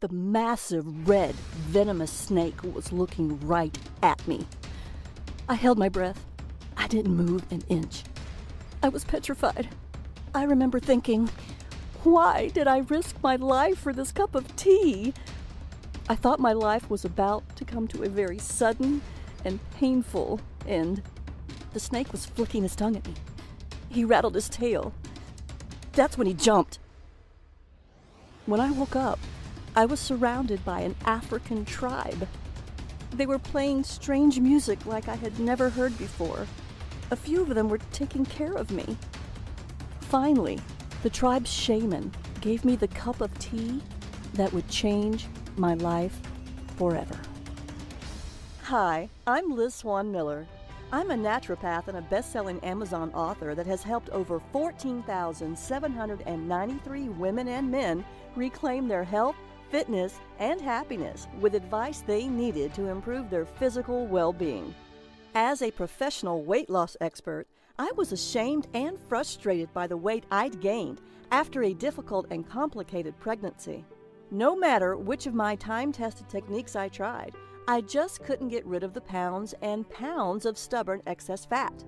The massive red, venomous snake was looking right at me. I held my breath. I didn't move an inch. I was petrified. I remember thinking, why did I risk my life for this cup of tea? I thought my life was about to come to a very sudden and painful end. The snake was flicking his tongue at me. He rattled his tail. That's when he jumped. When I woke up, I was surrounded by an African tribe. They were playing strange music like I had never heard before. A few of them were taking care of me. Finally, the tribe's shaman gave me the cup of tea that would change my life forever. Hi, I'm Liz Swan Miller. I'm a naturopath and a best selling Amazon author that has helped over 14,793 women and men reclaim their health fitness, and happiness with advice they needed to improve their physical well being. As a professional weight loss expert, I was ashamed and frustrated by the weight I'd gained after a difficult and complicated pregnancy. No matter which of my time tested techniques I tried, I just couldn't get rid of the pounds and pounds of stubborn excess fat.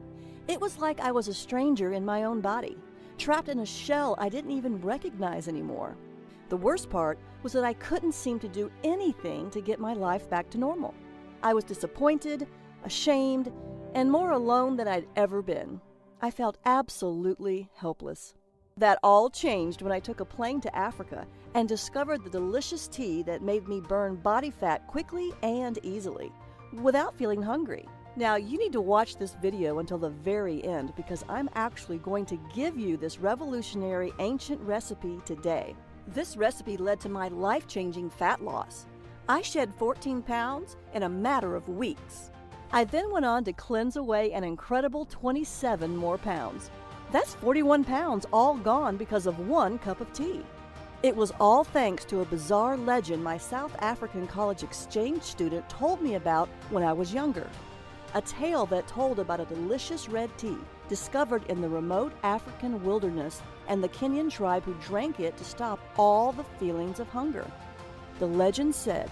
It was like I was a stranger in my own body, trapped in a shell I didn't even recognize anymore. The worst part was that I couldn't seem to do anything to get my life back to normal. I was disappointed, ashamed, and more alone than I'd ever been. I felt absolutely helpless. That all changed when I took a plane to Africa and discovered the delicious tea that made me burn body fat quickly and easily without feeling hungry. Now, you need to watch this video until the very end because I'm actually going to give you this revolutionary ancient recipe today. This recipe led to my life changing fat loss. I shed 14 pounds in a matter of weeks. I then went on to cleanse away an incredible 27 more pounds. That's 41 pounds all gone because of one cup of tea. It was all thanks to a bizarre legend my South African college exchange student told me about when I was younger. A tale that told about a delicious red tea discovered in the remote African wilderness and the Kenyan tribe who drank it to stop all the feelings of hunger. The legend said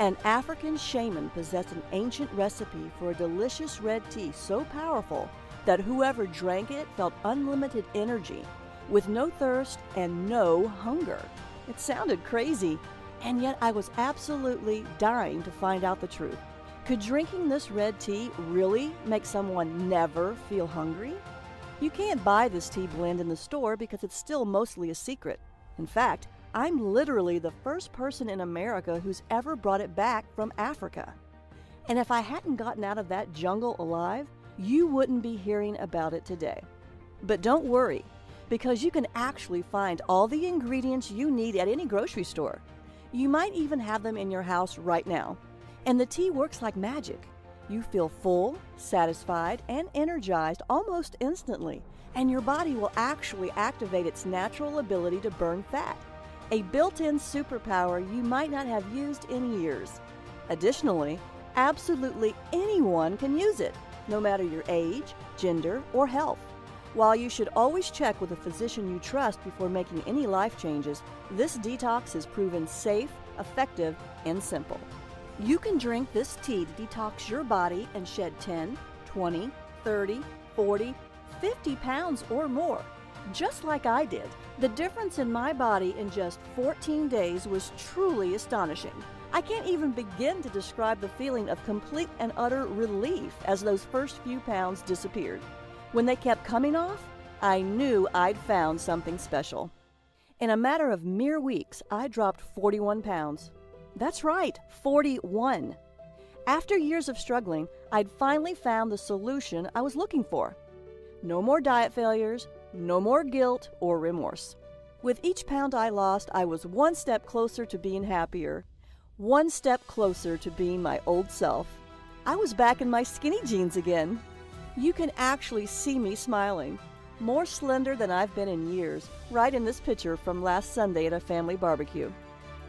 an African shaman possessed an ancient recipe for a delicious red tea so powerful that whoever drank it felt unlimited energy, with no thirst and no hunger. It sounded crazy, and yet I was absolutely dying to find out the truth. Could drinking this red tea really make someone never feel hungry? You can't buy this tea blend in the store because it's still mostly a secret. In fact, I'm literally the first person in America who's ever brought it back from Africa. And if I hadn't gotten out of that jungle alive, you wouldn't be hearing about it today. But don't worry, because you can actually find all the ingredients you need at any grocery store. You might even have them in your house right now. And the tea works like magic. You feel full, satisfied, and energized almost instantly, and your body will actually activate its natural ability to burn fat, a built in superpower you might not have used in years. Additionally, absolutely anyone can use it, no matter your age, gender, or health. While you should always check with a physician you trust before making any life changes, this detox is proven safe, effective, and simple. You can drink this tea to detox your body and shed 10, 20, 30, 40, 50 pounds or more. Just like I did, the difference in my body in just 14 days was truly astonishing. I can't even begin to describe the feeling of complete and utter relief as those first few pounds disappeared. When they kept coming off, I knew I'd found something special. In a matter of mere weeks, I dropped 41 pounds. That's right, 41. After years of struggling, I'd finally found the solution I was looking for. No more diet failures, no more guilt or remorse. With each pound I lost, I was one step closer to being happier, one step closer to being my old self. I was back in my skinny jeans again. You can actually see me smiling, more slender than I've been in years, right in this picture from last Sunday at a family barbecue.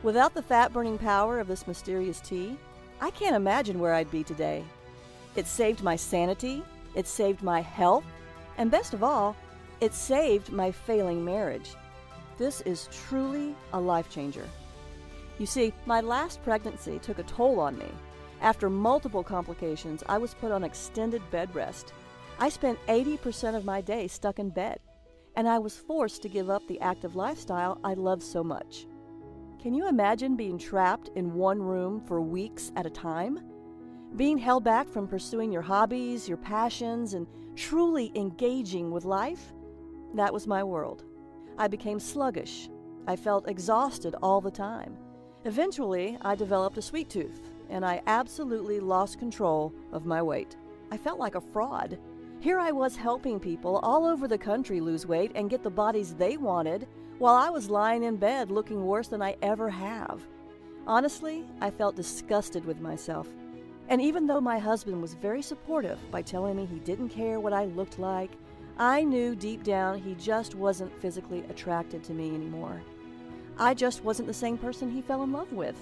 Without the fat burning power of this mysterious tea, I can't imagine where I'd be today. It saved my sanity, it saved my health, and best of all, it saved my failing marriage. This is truly a life changer. You see, my last pregnancy took a toll on me. After multiple complications, I was put on extended bed rest. I spent 80% of my day stuck in bed, and I was forced to give up the active lifestyle I loved so much. Can you imagine being trapped in one room for weeks at a time? Being held back from pursuing your hobbies, your passions, and truly engaging with life? That was my world. I became sluggish. I felt exhausted all the time. Eventually, I developed a sweet tooth, and I absolutely lost control of my weight. I felt like a fraud. Here I was helping people all over the country lose weight and get the bodies they wanted, while I was lying in bed looking worse than I ever have. Honestly, I felt disgusted with myself. And even though my husband was very supportive by telling me he didn't care what I looked like, I knew deep down he just wasn't physically attracted to me anymore. I just wasn't the same person he fell in love with.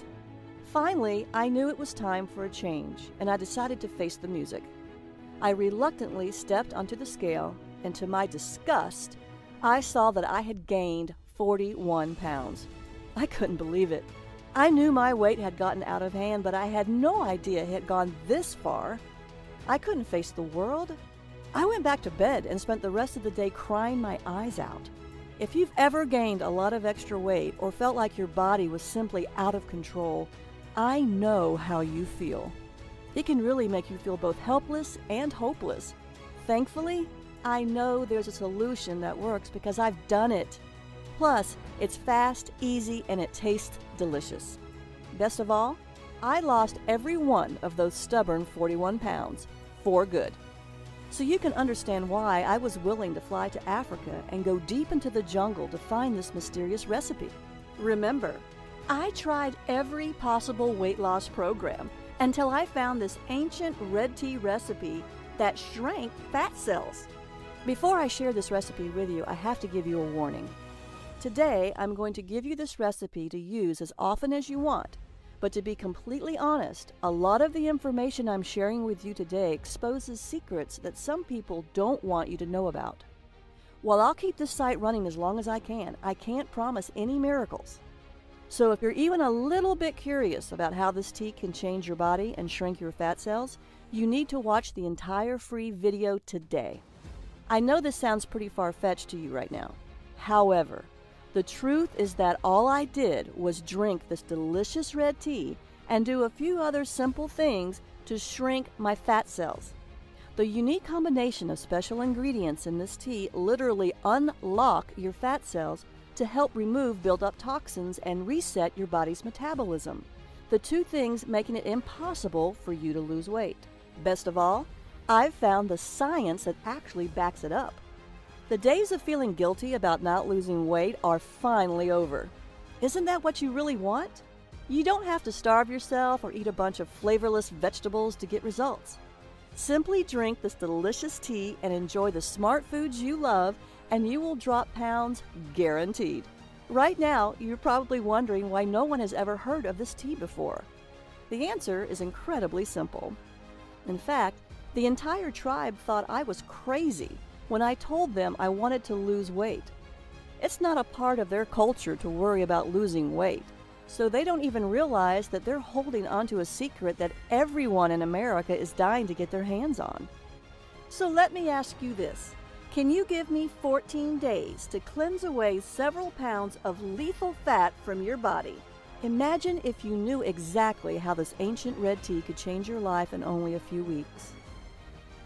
Finally, I knew it was time for a change, and I decided to face the music. I reluctantly stepped onto the scale, and to my disgust, I saw that I had gained 41 pounds. I couldn't believe it. I knew my weight had gotten out of hand, but I had no idea it had gone this far. I couldn't face the world. I went back to bed and spent the rest of the day crying my eyes out. If you've ever gained a lot of extra weight or felt like your body was simply out of control, I know how you feel. It can really make you feel both helpless and hopeless. Thankfully, I know there's a solution that works because I've done it. Plus, it's fast, easy, and it tastes delicious. Best of all, I lost every one of those stubborn 41 pounds for good. So you can understand why I was willing to fly to Africa and go deep into the jungle to find this mysterious recipe. Remember, I tried every possible weight loss program until I found this ancient red tea recipe that shrank fat cells. Before I share this recipe with you, I have to give you a warning. Today, I'm going to give you this recipe to use as often as you want. But to be completely honest, a lot of the information I'm sharing with you today exposes secrets that some people don't want you to know about. While I'll keep this site running as long as I can, I can't promise any miracles. So if you're even a little bit curious about how this tea can change your body and shrink your fat cells, you need to watch the entire free video today. I know this sounds pretty far-fetched to you right now. However, the truth is that all I did was drink this delicious red tea and do a few other simple things to shrink my fat cells. The unique combination of special ingredients in this tea literally unlock your fat cells to help remove buildup toxins and reset your body's metabolism. The two things making it impossible for you to lose weight. Best of all, I've found the science that actually backs it up. The days of feeling guilty about not losing weight are finally over. Isn't that what you really want? You don't have to starve yourself or eat a bunch of flavorless vegetables to get results. Simply drink this delicious tea and enjoy the smart foods you love, and you will drop pounds guaranteed. Right now, you're probably wondering why no one has ever heard of this tea before. The answer is incredibly simple. In fact, the entire tribe thought I was crazy when I told them I wanted to lose weight. It's not a part of their culture to worry about losing weight, so they don't even realize that they're holding onto a secret that everyone in America is dying to get their hands on. So let me ask you this Can you give me 14 days to cleanse away several pounds of lethal fat from your body? Imagine if you knew exactly how this ancient red tea could change your life in only a few weeks.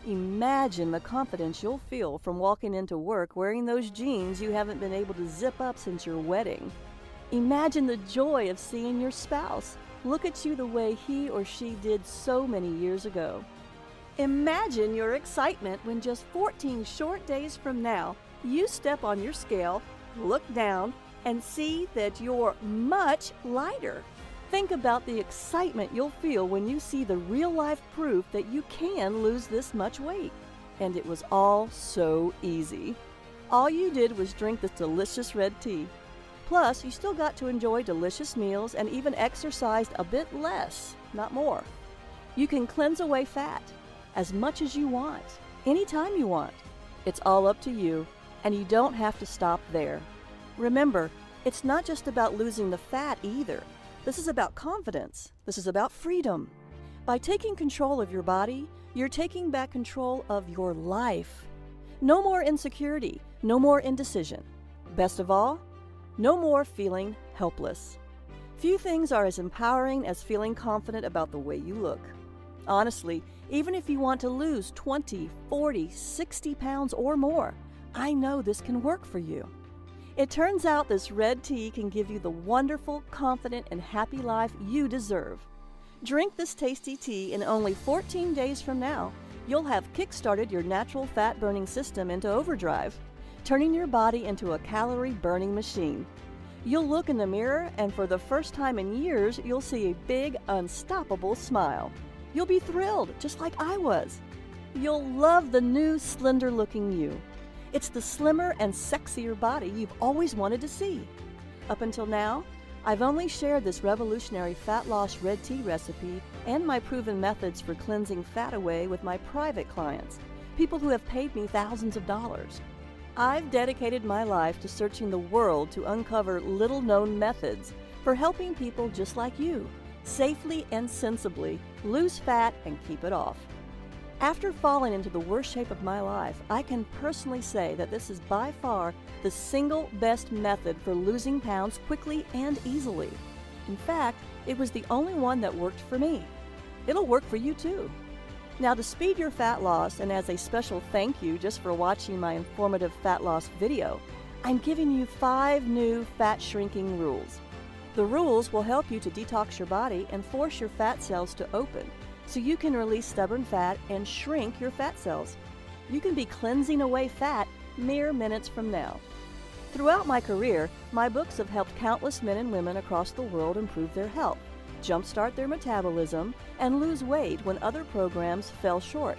Imagine the confidence you'll feel from walking into work wearing those jeans you haven't been able to zip up since your wedding. Imagine the joy of seeing your spouse look at you the way he or she did so many years ago. Imagine your excitement when just 14 short days from now, you step on your scale, look down, and see that you're much lighter. Think about the excitement you'll feel when you see the real life proof that you can lose this much weight. And it was all so easy. All you did was drink this delicious red tea. Plus, you still got to enjoy delicious meals and even exercised a bit less, not more. You can cleanse away fat as much as you want, anytime you want. It's all up to you, and you don't have to stop there. Remember, it's not just about losing the fat either. This is about confidence. This is about freedom. By taking control of your body, you're taking back control of your life. No more insecurity, no more indecision. Best of all, no more feeling helpless. Few things are as empowering as feeling confident about the way you look. Honestly, even if you want to lose 20, 40, 60 pounds or more, I know this can work for you. It turns out this red tea can give you the wonderful, confident, and happy life you deserve. Drink this tasty tea, and only 14 days from now, you'll have kickstarted your natural fat burning system into overdrive, turning your body into a calorie burning machine. You'll look in the mirror, and for the first time in years, you'll see a big, unstoppable smile. You'll be thrilled, just like I was. You'll love the new, slender looking you. It's the slimmer and sexier body you've always wanted to see. Up until now, I've only shared this revolutionary fat loss red tea recipe and my proven methods for cleansing fat away with my private clients, people who have paid me thousands of dollars. I've dedicated my life to searching the world to uncover little known methods for helping people just like you safely and sensibly lose fat and keep it off. After falling into the worst shape of my life, I can personally say that this is by far the single best method for losing pounds quickly and easily. In fact, it was the only one that worked for me. It'll work for you too. Now, to speed your fat loss, and as a special thank you just for watching my informative fat loss video, I'm giving you five new fat shrinking rules. The rules will help you to detox your body and force your fat cells to open so you can release stubborn fat and shrink your fat cells. You can be cleansing away fat mere minutes from now. Throughout my career, my books have helped countless men and women across the world improve their health, jumpstart their metabolism, and lose weight when other programs fell short.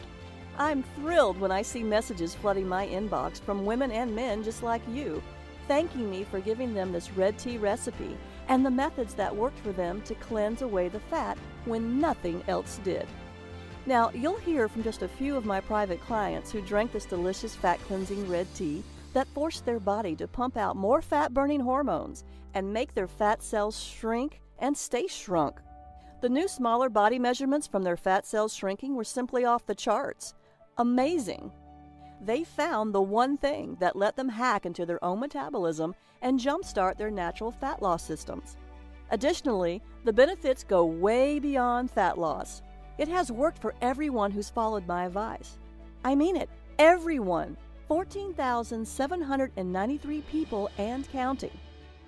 I'm thrilled when I see messages flooding my inbox from women and men just like you, thanking me for giving them this red tea recipe and the methods that worked for them to cleanse away the fat when nothing else did. Now, you'll hear from just a few of my private clients who drank this delicious fat cleansing red tea that forced their body to pump out more fat burning hormones and make their fat cells shrink and stay shrunk. The new smaller body measurements from their fat cells shrinking were simply off the charts. Amazing! They found the one thing that let them hack into their own metabolism and jumpstart their natural fat loss systems. Additionally, the benefits go way beyond fat loss. It has worked for everyone who's followed my advice. I mean it, everyone. 14,793 people and counting.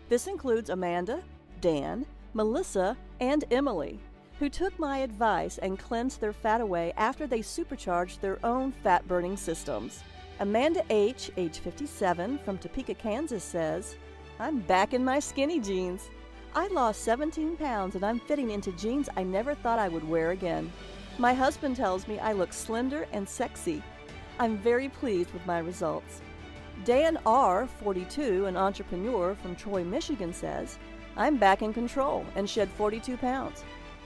This includes Amanda, Dan, Melissa, and Emily, who took my advice and cleansed their fat away after they supercharged their own fat burning systems. Amanda H., age 57, from Topeka, Kansas, says, I'm back in my skinny jeans. I lost 17 pounds and I'm fitting into jeans I never thought I would wear again. My husband tells me I look slender and sexy. I'm very pleased with my results. Dan R., 42, an entrepreneur from Troy, Michigan, says, I'm back in control and shed 42 pounds.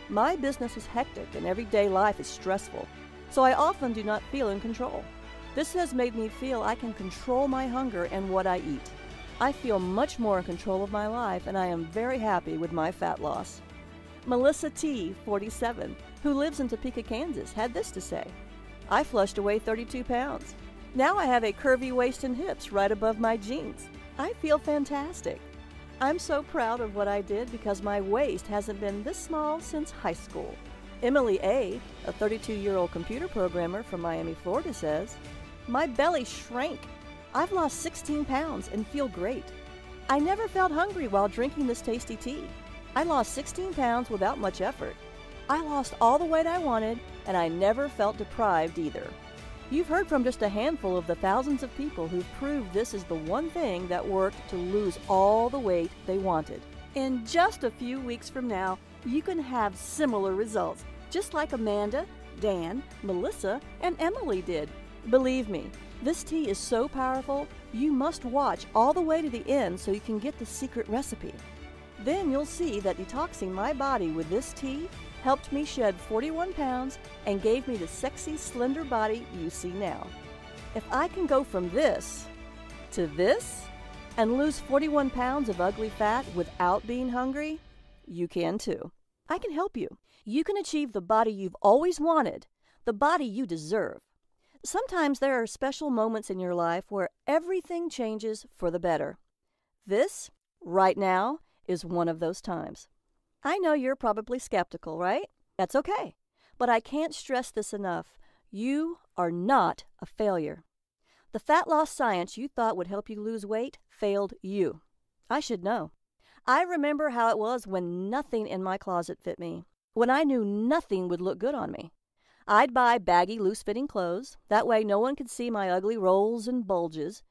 My business is hectic and everyday life is stressful, so I often do not feel in control. This has made me feel I can control my hunger and what I eat. I feel much more in control of my life and I am very happy with my fat loss. Melissa T, 47, who lives in Topeka, Kansas, had this to say I flushed away 32 pounds. Now I have a curvy waist and hips right above my jeans. I feel fantastic. I'm so proud of what I did because my waist hasn't been this small since high school. Emily A., a 32 year old computer programmer from Miami, Florida, says, My belly shrank I've lost 16 pounds and feel great. I never felt hungry while drinking this tasty tea. I lost 16 pounds without much effort. I lost all the weight I wanted, and I never felt deprived either. You've heard from just a handful of the thousands of people who've proved this is the one thing that worked to lose all the weight they wanted. In just a few weeks from now, you can have similar results, just like Amanda, Dan, Melissa, and Emily did. Believe me, this tea is so powerful, you must watch all the way to the end so you can get the secret recipe. Then you'll see that detoxing my body with this tea helped me shed 41 pounds and gave me the sexy, slender body you see now. If I can go from this to this and lose 41 pounds of ugly fat without being hungry, you can too. I can help you. You can achieve the body you've always wanted, the body you deserve. Sometimes there are special moments in your life where everything changes for the better. This, right now, is one of those times. I know you're probably skeptical, right? That's okay. But I can't stress this enough. You are not a failure. The fat loss science you thought would help you lose weight failed you. I should know. I remember how it was when nothing in my closet fit me, when I knew nothing would look good on me. I'd buy baggy, loose fitting clothes. That way, no one could see my ugly rolls and bulges.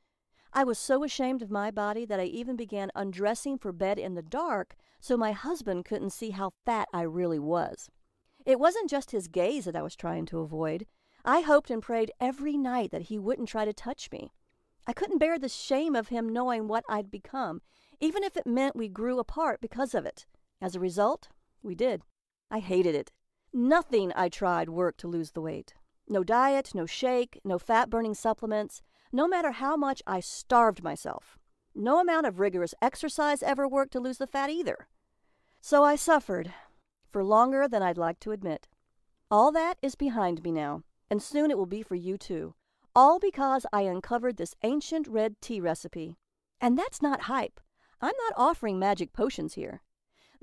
I was so ashamed of my body that I even began undressing for bed in the dark so my husband couldn't see how fat I really was. It wasn't just his gaze that I was trying to avoid. I hoped and prayed every night that he wouldn't try to touch me. I couldn't bear the shame of him knowing what I'd become, even if it meant we grew apart because of it. As a result, we did. I hated it Nothing I tried worked to lose the weight. No diet, no shake, no fat burning supplements. No matter how much I starved myself, no amount of rigorous exercise ever worked to lose the fat either. So I suffered for longer than I'd like to admit. All that is behind me now, and soon it will be for you too. All because I uncovered this ancient red tea recipe. And that's not hype. I'm not offering magic potions here.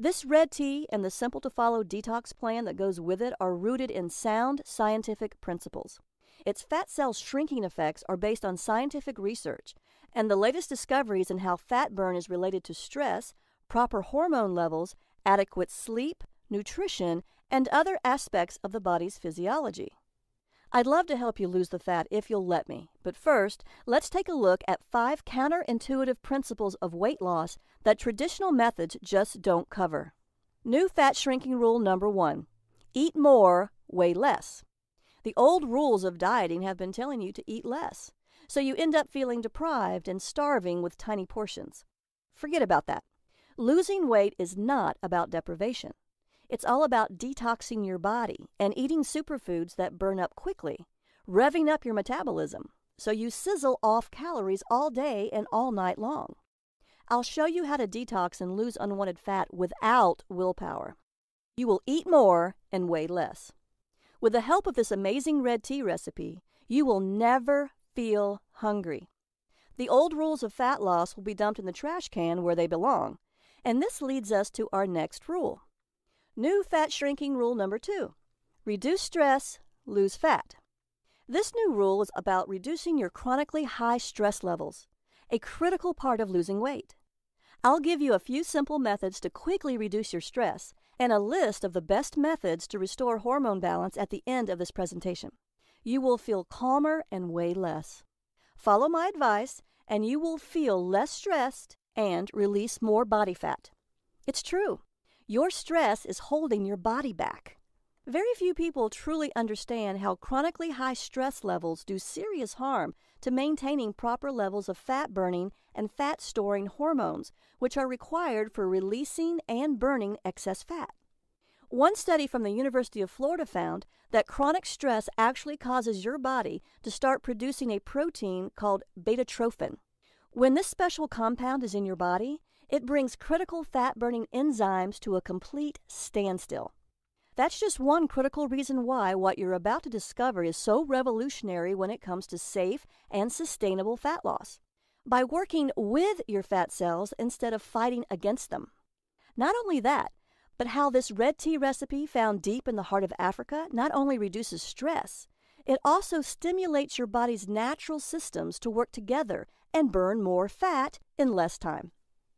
This red tea and the simple to follow detox plan that goes with it are rooted in sound scientific principles. Its fat cell shrinking effects are based on scientific research, and the latest discoveries in how fat burn is related to stress, proper hormone levels, adequate sleep, nutrition, and other aspects of the body's physiology. I'd love to help you lose the fat if you'll let me, but first, let's take a look at five counterintuitive principles of weight loss that traditional methods just don't cover. New fat shrinking rule number one eat more, weigh less. The old rules of dieting have been telling you to eat less, so you end up feeling deprived and starving with tiny portions. Forget about that. Losing weight is not about deprivation. It's all about detoxing your body and eating superfoods that burn up quickly, revving up your metabolism so you sizzle off calories all day and all night long. I'll show you how to detox and lose unwanted fat without willpower. You will eat more and weigh less. With the help of this amazing red tea recipe, you will never feel hungry. The old rules of fat loss will be dumped in the trash can where they belong. And this leads us to our next rule New fat shrinking rule number two reduce stress, lose fat. This new rule is about reducing your chronically high stress levels, a critical part of losing weight. I'll give you a few simple methods to quickly reduce your stress and a list of the best methods to restore hormone balance at the end of this presentation. You will feel calmer and weigh less. Follow my advice, and you will feel less stressed and release more body fat. It's true. Your stress is holding your body back. Very few people truly understand how chronically high stress levels do serious harm to maintaining proper levels of fat burning and fat storing hormones, which are required for releasing and burning excess fat. One study from the University of Florida found that chronic stress actually causes your body to start producing a protein called beta When this special compound is in your body, it brings critical fat burning enzymes to a complete standstill. That's just one critical reason why what you're about to discover is so revolutionary when it comes to safe and sustainable fat loss. By working with your fat cells instead of fighting against them. Not only that, but how this red tea recipe found deep in the heart of Africa not only reduces stress, it also stimulates your body's natural systems to work together and burn more fat in less time.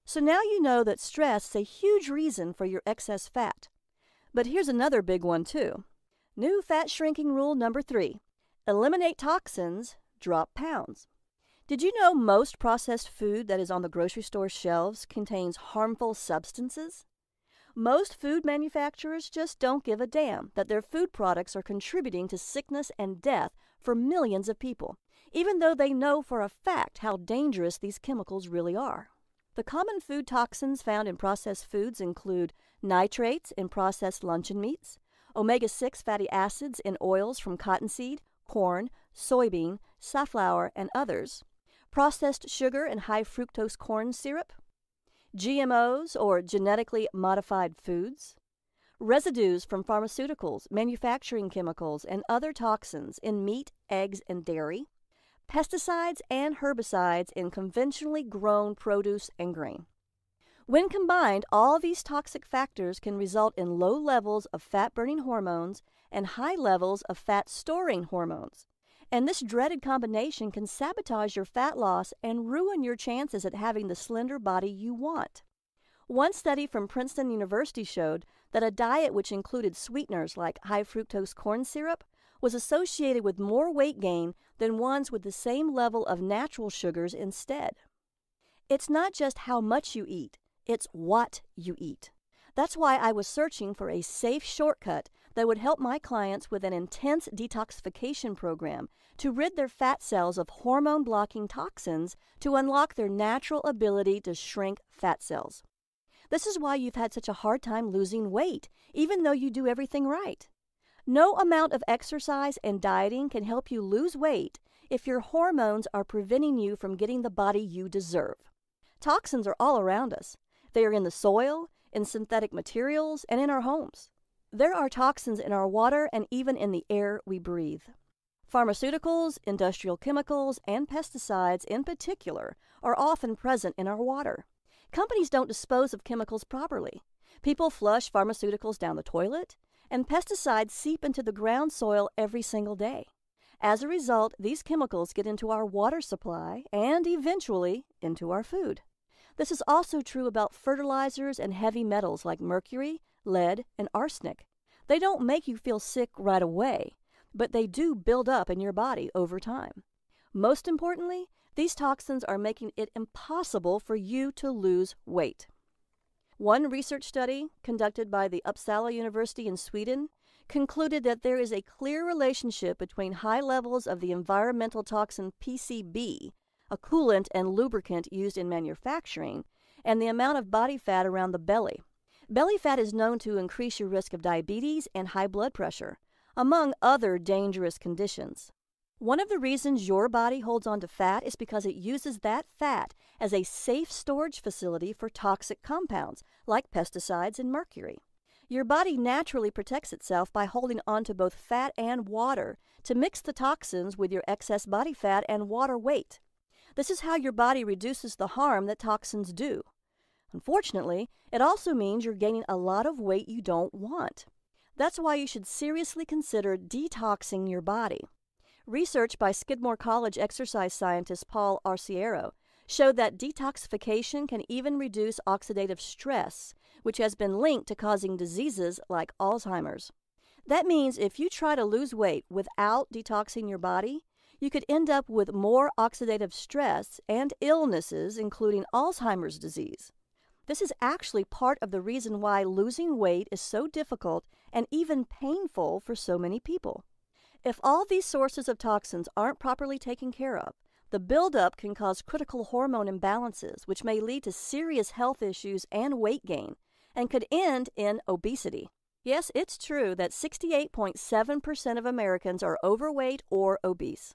So now you know that stress is a huge reason for your excess fat. But here's another big one, too. New fat shrinking rule number three eliminate toxins, drop pounds. Did you know most processed food that is on the grocery store shelves contains harmful substances? Most food manufacturers just don't give a damn that their food products are contributing to sickness and death for millions of people, even though they know for a fact how dangerous these chemicals really are. The common food toxins found in processed foods include nitrates in processed luncheon meats, omega 6 fatty acids in oils from cottonseed, corn, soybean, safflower, and others, processed sugar and high fructose corn syrup, GMOs or genetically modified foods, residues from pharmaceuticals, manufacturing chemicals, and other toxins in meat, eggs, and dairy pesticides and herbicides in conventionally grown produce and grain. When combined, all these toxic factors can result in low levels of fat burning hormones and high levels of fat storing hormones. And this dreaded combination can sabotage your fat loss and ruin your chances at having the slender body you want. One study from Princeton University showed that a diet which included sweeteners like high fructose corn syrup was associated with more weight gain than ones with the same level of natural sugars instead. It's not just how much you eat, it's what you eat. That's why I was searching for a safe shortcut that would help my clients with an intense detoxification program to rid their fat cells of hormone blocking toxins to unlock their natural ability to shrink fat cells. This is why you've had such a hard time losing weight, even though you do everything right. No amount of exercise and dieting can help you lose weight if your hormones are preventing you from getting the body you deserve. Toxins are all around us. They are in the soil, in synthetic materials, and in our homes. There are toxins in our water and even in the air we breathe. Pharmaceuticals, industrial chemicals, and pesticides in particular are often present in our water. Companies don't dispose of chemicals properly. People flush pharmaceuticals down the toilet and pesticides seep into the ground soil every single day. As a result, these chemicals get into our water supply and eventually into our food. This is also true about fertilizers and heavy metals like mercury, lead, and arsenic. They don't make you feel sick right away, but they do build up in your body over time. Most importantly, these toxins are making it impossible for you to lose weight. One research study conducted by the Uppsala University in Sweden concluded that there is a clear relationship between high levels of the environmental toxin PCB, a coolant and lubricant used in manufacturing, and the amount of body fat around the belly. Belly fat is known to increase your risk of diabetes and high blood pressure, among other dangerous conditions. One of the reasons your body holds on to fat is because it uses that fat as a safe storage facility for toxic compounds like pesticides and mercury. Your body naturally protects itself by holding on to both fat and water to mix the toxins with your excess body fat and water weight. This is how your body reduces the harm that toxins do. Unfortunately, it also means you're gaining a lot of weight you don't want. That's why you should seriously consider detoxing your body. Research by Skidmore College exercise scientist Paul Arciero showed that detoxification can even reduce oxidative stress, which has been linked to causing diseases like Alzheimer's. That means if you try to lose weight without detoxing your body, you could end up with more oxidative stress and illnesses, including Alzheimer's disease. This is actually part of the reason why losing weight is so difficult and even painful for so many people. If all these sources of toxins aren't properly taken care of, the buildup can cause critical hormone imbalances, which may lead to serious health issues and weight gain, and could end in obesity. Yes, it's true that 68.7% of Americans are overweight or obese.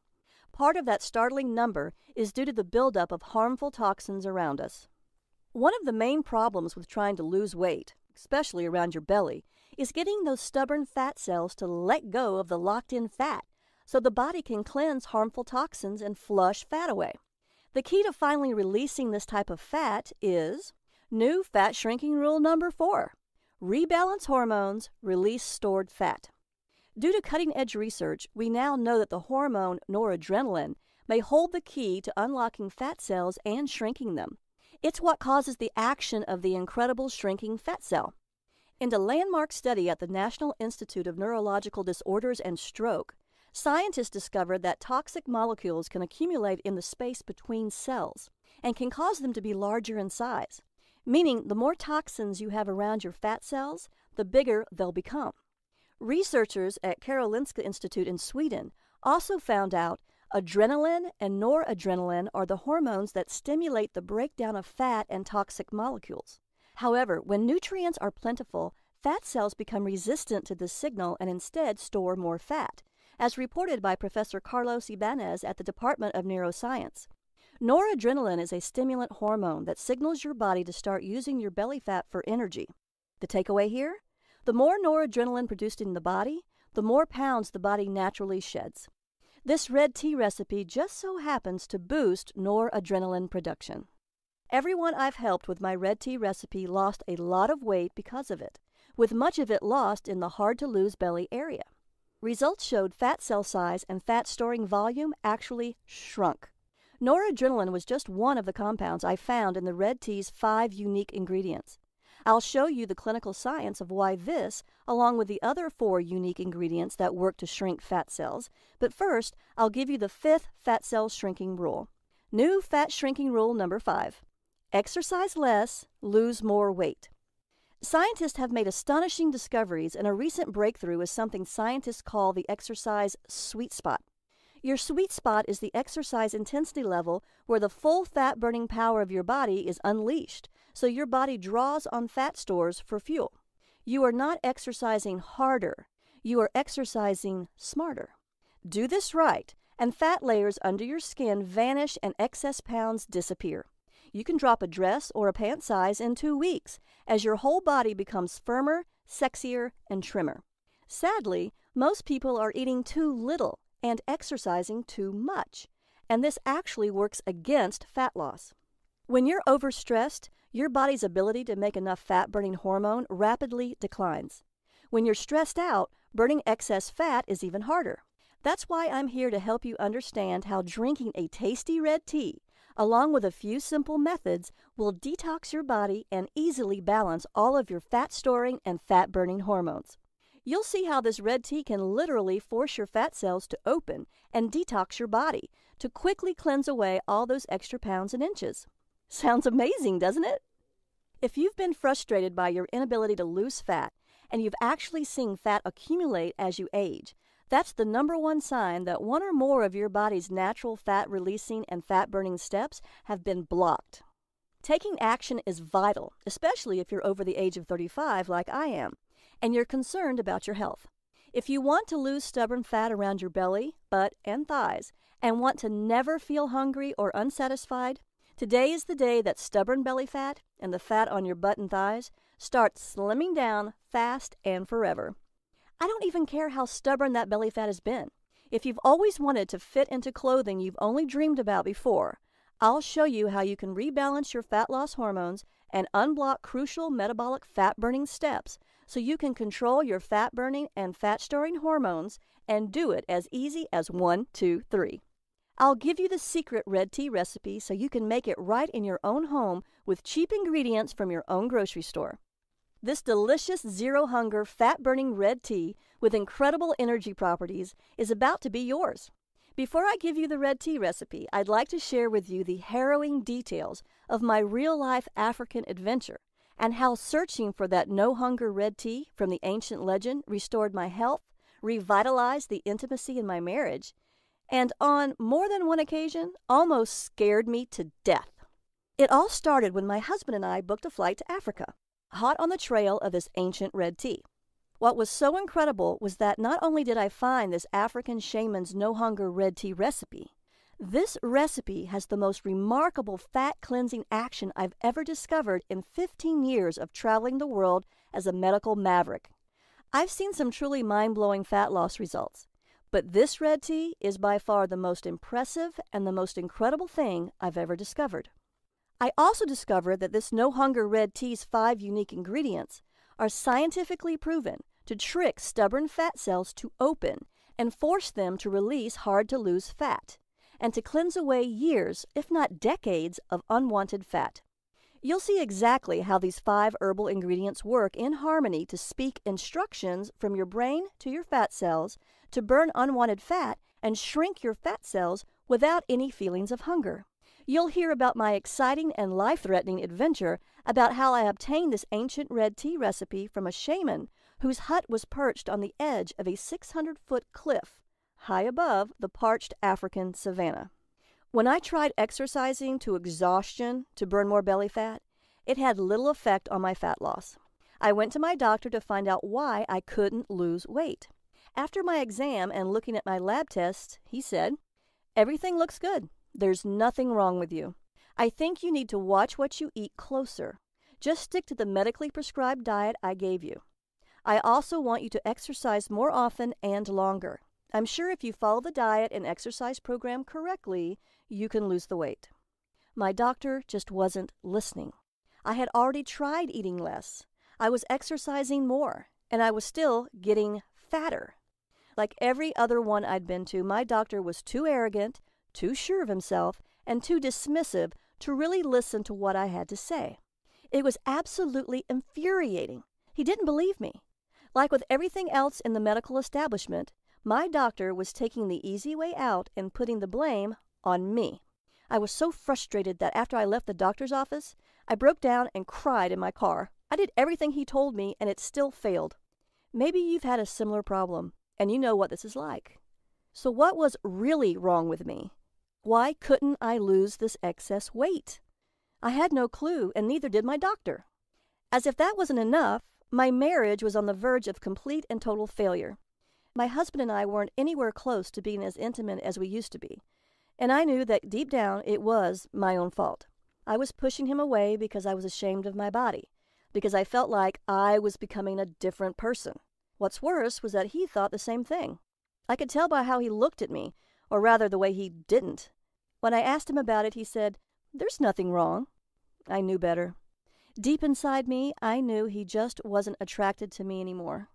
Part of that startling number is due to the buildup of harmful toxins around us. One of the main problems with trying to lose weight, especially around your belly, is getting those stubborn fat cells to let go of the locked in fat so the body can cleanse harmful toxins and flush fat away. The key to finally releasing this type of fat is new fat shrinking rule number four rebalance hormones, release stored fat. Due to cutting edge research, we now know that the hormone noradrenaline may hold the key to unlocking fat cells and shrinking them. It's what causes the action of the incredible shrinking fat cell. In a landmark study at the National Institute of Neurological Disorders and Stroke, scientists discovered that toxic molecules can accumulate in the space between cells and can cause them to be larger in size, meaning the more toxins you have around your fat cells, the bigger they'll become. Researchers at Karolinska Institute in Sweden also found out adrenaline and noradrenaline are the hormones that stimulate the breakdown of fat and toxic molecules. However, when nutrients are plentiful, fat cells become resistant to this signal and instead store more fat, as reported by Professor Carlos Ibanez at the Department of Neuroscience. Noradrenaline is a stimulant hormone that signals your body to start using your belly fat for energy. The takeaway here? The more noradrenaline produced in the body, the more pounds the body naturally sheds. This red tea recipe just so happens to boost noradrenaline production. Everyone I've helped with my red tea recipe lost a lot of weight because of it, with much of it lost in the hard to lose belly area. Results showed fat cell size and fat storing volume actually shrunk. Noradrenaline was just one of the compounds I found in the red tea's five unique ingredients. I'll show you the clinical science of why this, along with the other four unique ingredients that work to shrink fat cells, but first, I'll give you the fifth fat cell shrinking rule. New fat shrinking rule number five Exercise less, lose more weight. Scientists have made astonishing discoveries, and a recent breakthrough is something scientists call the exercise sweet spot. Your sweet spot is the exercise intensity level where the full fat burning power of your body is unleashed, so your body draws on fat stores for fuel. You are not exercising harder, you are exercising smarter. Do this right, and fat layers under your skin vanish and excess pounds disappear. You can drop a dress or a pant size in two weeks as your whole body becomes firmer, sexier, and trimmer. Sadly, most people are eating too little and exercising too much, and this actually works against fat loss. When you're overstressed, your body's ability to make enough fat burning hormone rapidly declines. When you're stressed out, burning excess fat is even harder. That's why I'm here to help you understand how drinking a tasty red tea along with a few simple methods, will detox your body and easily balance all of your fat storing and fat burning hormones. You'll see how this red tea can literally force your fat cells to open and detox your body to quickly cleanse away all those extra pounds and inches. Sounds amazing, doesn't it? If you've been frustrated by your inability to lose fat and you've actually seen fat accumulate as you age, that's the number one sign that one or more of your body's natural fat releasing and fat burning steps have been blocked. Taking action is vital, especially if you're over the age of 35 like I am, and you're concerned about your health. If you want to lose stubborn fat around your belly, butt, and thighs, and want to never feel hungry or unsatisfied, today is the day that stubborn belly fat and the fat on your butt and thighs start slimming down fast and forever. I don't even care how stubborn that belly fat has been. If you've always wanted to fit into clothing you've only dreamed about before, I'll show you how you can rebalance your fat loss hormones and unblock crucial metabolic fat burning steps so you can control your fat burning and fat storing hormones and do it as easy as one, two, three. I'll give you the secret red tea recipe so you can make it right in your own home with cheap ingredients from your own grocery store. This delicious zero hunger, fat burning red tea with incredible energy properties is about to be yours. Before I give you the red tea recipe, I'd like to share with you the harrowing details of my real life African adventure and how searching for that no hunger red tea from the ancient legend restored my health, revitalized the intimacy in my marriage, and on more than one occasion almost scared me to death. It all started when my husband and I booked a flight to Africa hot on the trail of this ancient red tea. What was so incredible was that not only did I find this African shaman's no hunger red tea recipe, this recipe has the most remarkable fat cleansing action I've ever discovered in 15 years of traveling the world as a medical maverick. I've seen some truly mind blowing fat loss results, but this red tea is by far the most impressive and the most incredible thing I've ever discovered. I also discovered that this No Hunger Red Tea's five unique ingredients are scientifically proven to trick stubborn fat cells to open and force them to release hard to lose fat, and to cleanse away years, if not decades, of unwanted fat. You'll see exactly how these five herbal ingredients work in harmony to speak instructions from your brain to your fat cells to burn unwanted fat and shrink your fat cells without any feelings of hunger. You'll hear about my exciting and life threatening adventure about how I obtained this ancient red tea recipe from a shaman whose hut was perched on the edge of a 600 foot cliff high above the parched African savanna. When I tried exercising to exhaustion to burn more belly fat, it had little effect on my fat loss. I went to my doctor to find out why I couldn't lose weight. After my exam and looking at my lab tests, he said, Everything looks good. There's nothing wrong with you. I think you need to watch what you eat closer. Just stick to the medically prescribed diet I gave you. I also want you to exercise more often and longer. I'm sure if you follow the diet and exercise program correctly, you can lose the weight. My doctor just wasn't listening. I had already tried eating less. I was exercising more, and I was still getting fatter. Like every other one I'd been to, my doctor was too arrogant too sure of himself, and too dismissive to really listen to what I had to say. It was absolutely infuriating. He didn't believe me. Like with everything else in the medical establishment, my doctor was taking the easy way out and putting the blame on me. I was so frustrated that after I left the doctor's office, I broke down and cried in my car. I did everything he told me and it still failed. Maybe you've had a similar problem and you know what this is like. So, what was really wrong with me? Why couldn't I lose this excess weight? I had no clue, and neither did my doctor. As if that wasn't enough, my marriage was on the verge of complete and total failure. My husband and I weren't anywhere close to being as intimate as we used to be, and I knew that deep down it was my own fault. I was pushing him away because I was ashamed of my body, because I felt like I was becoming a different person. What's worse was that he thought the same thing. I could tell by how he looked at me, or rather the way he didn't, when I asked him about it, he said, There's nothing wrong. I knew better. Deep inside me, I knew he just wasn't attracted to me anymore.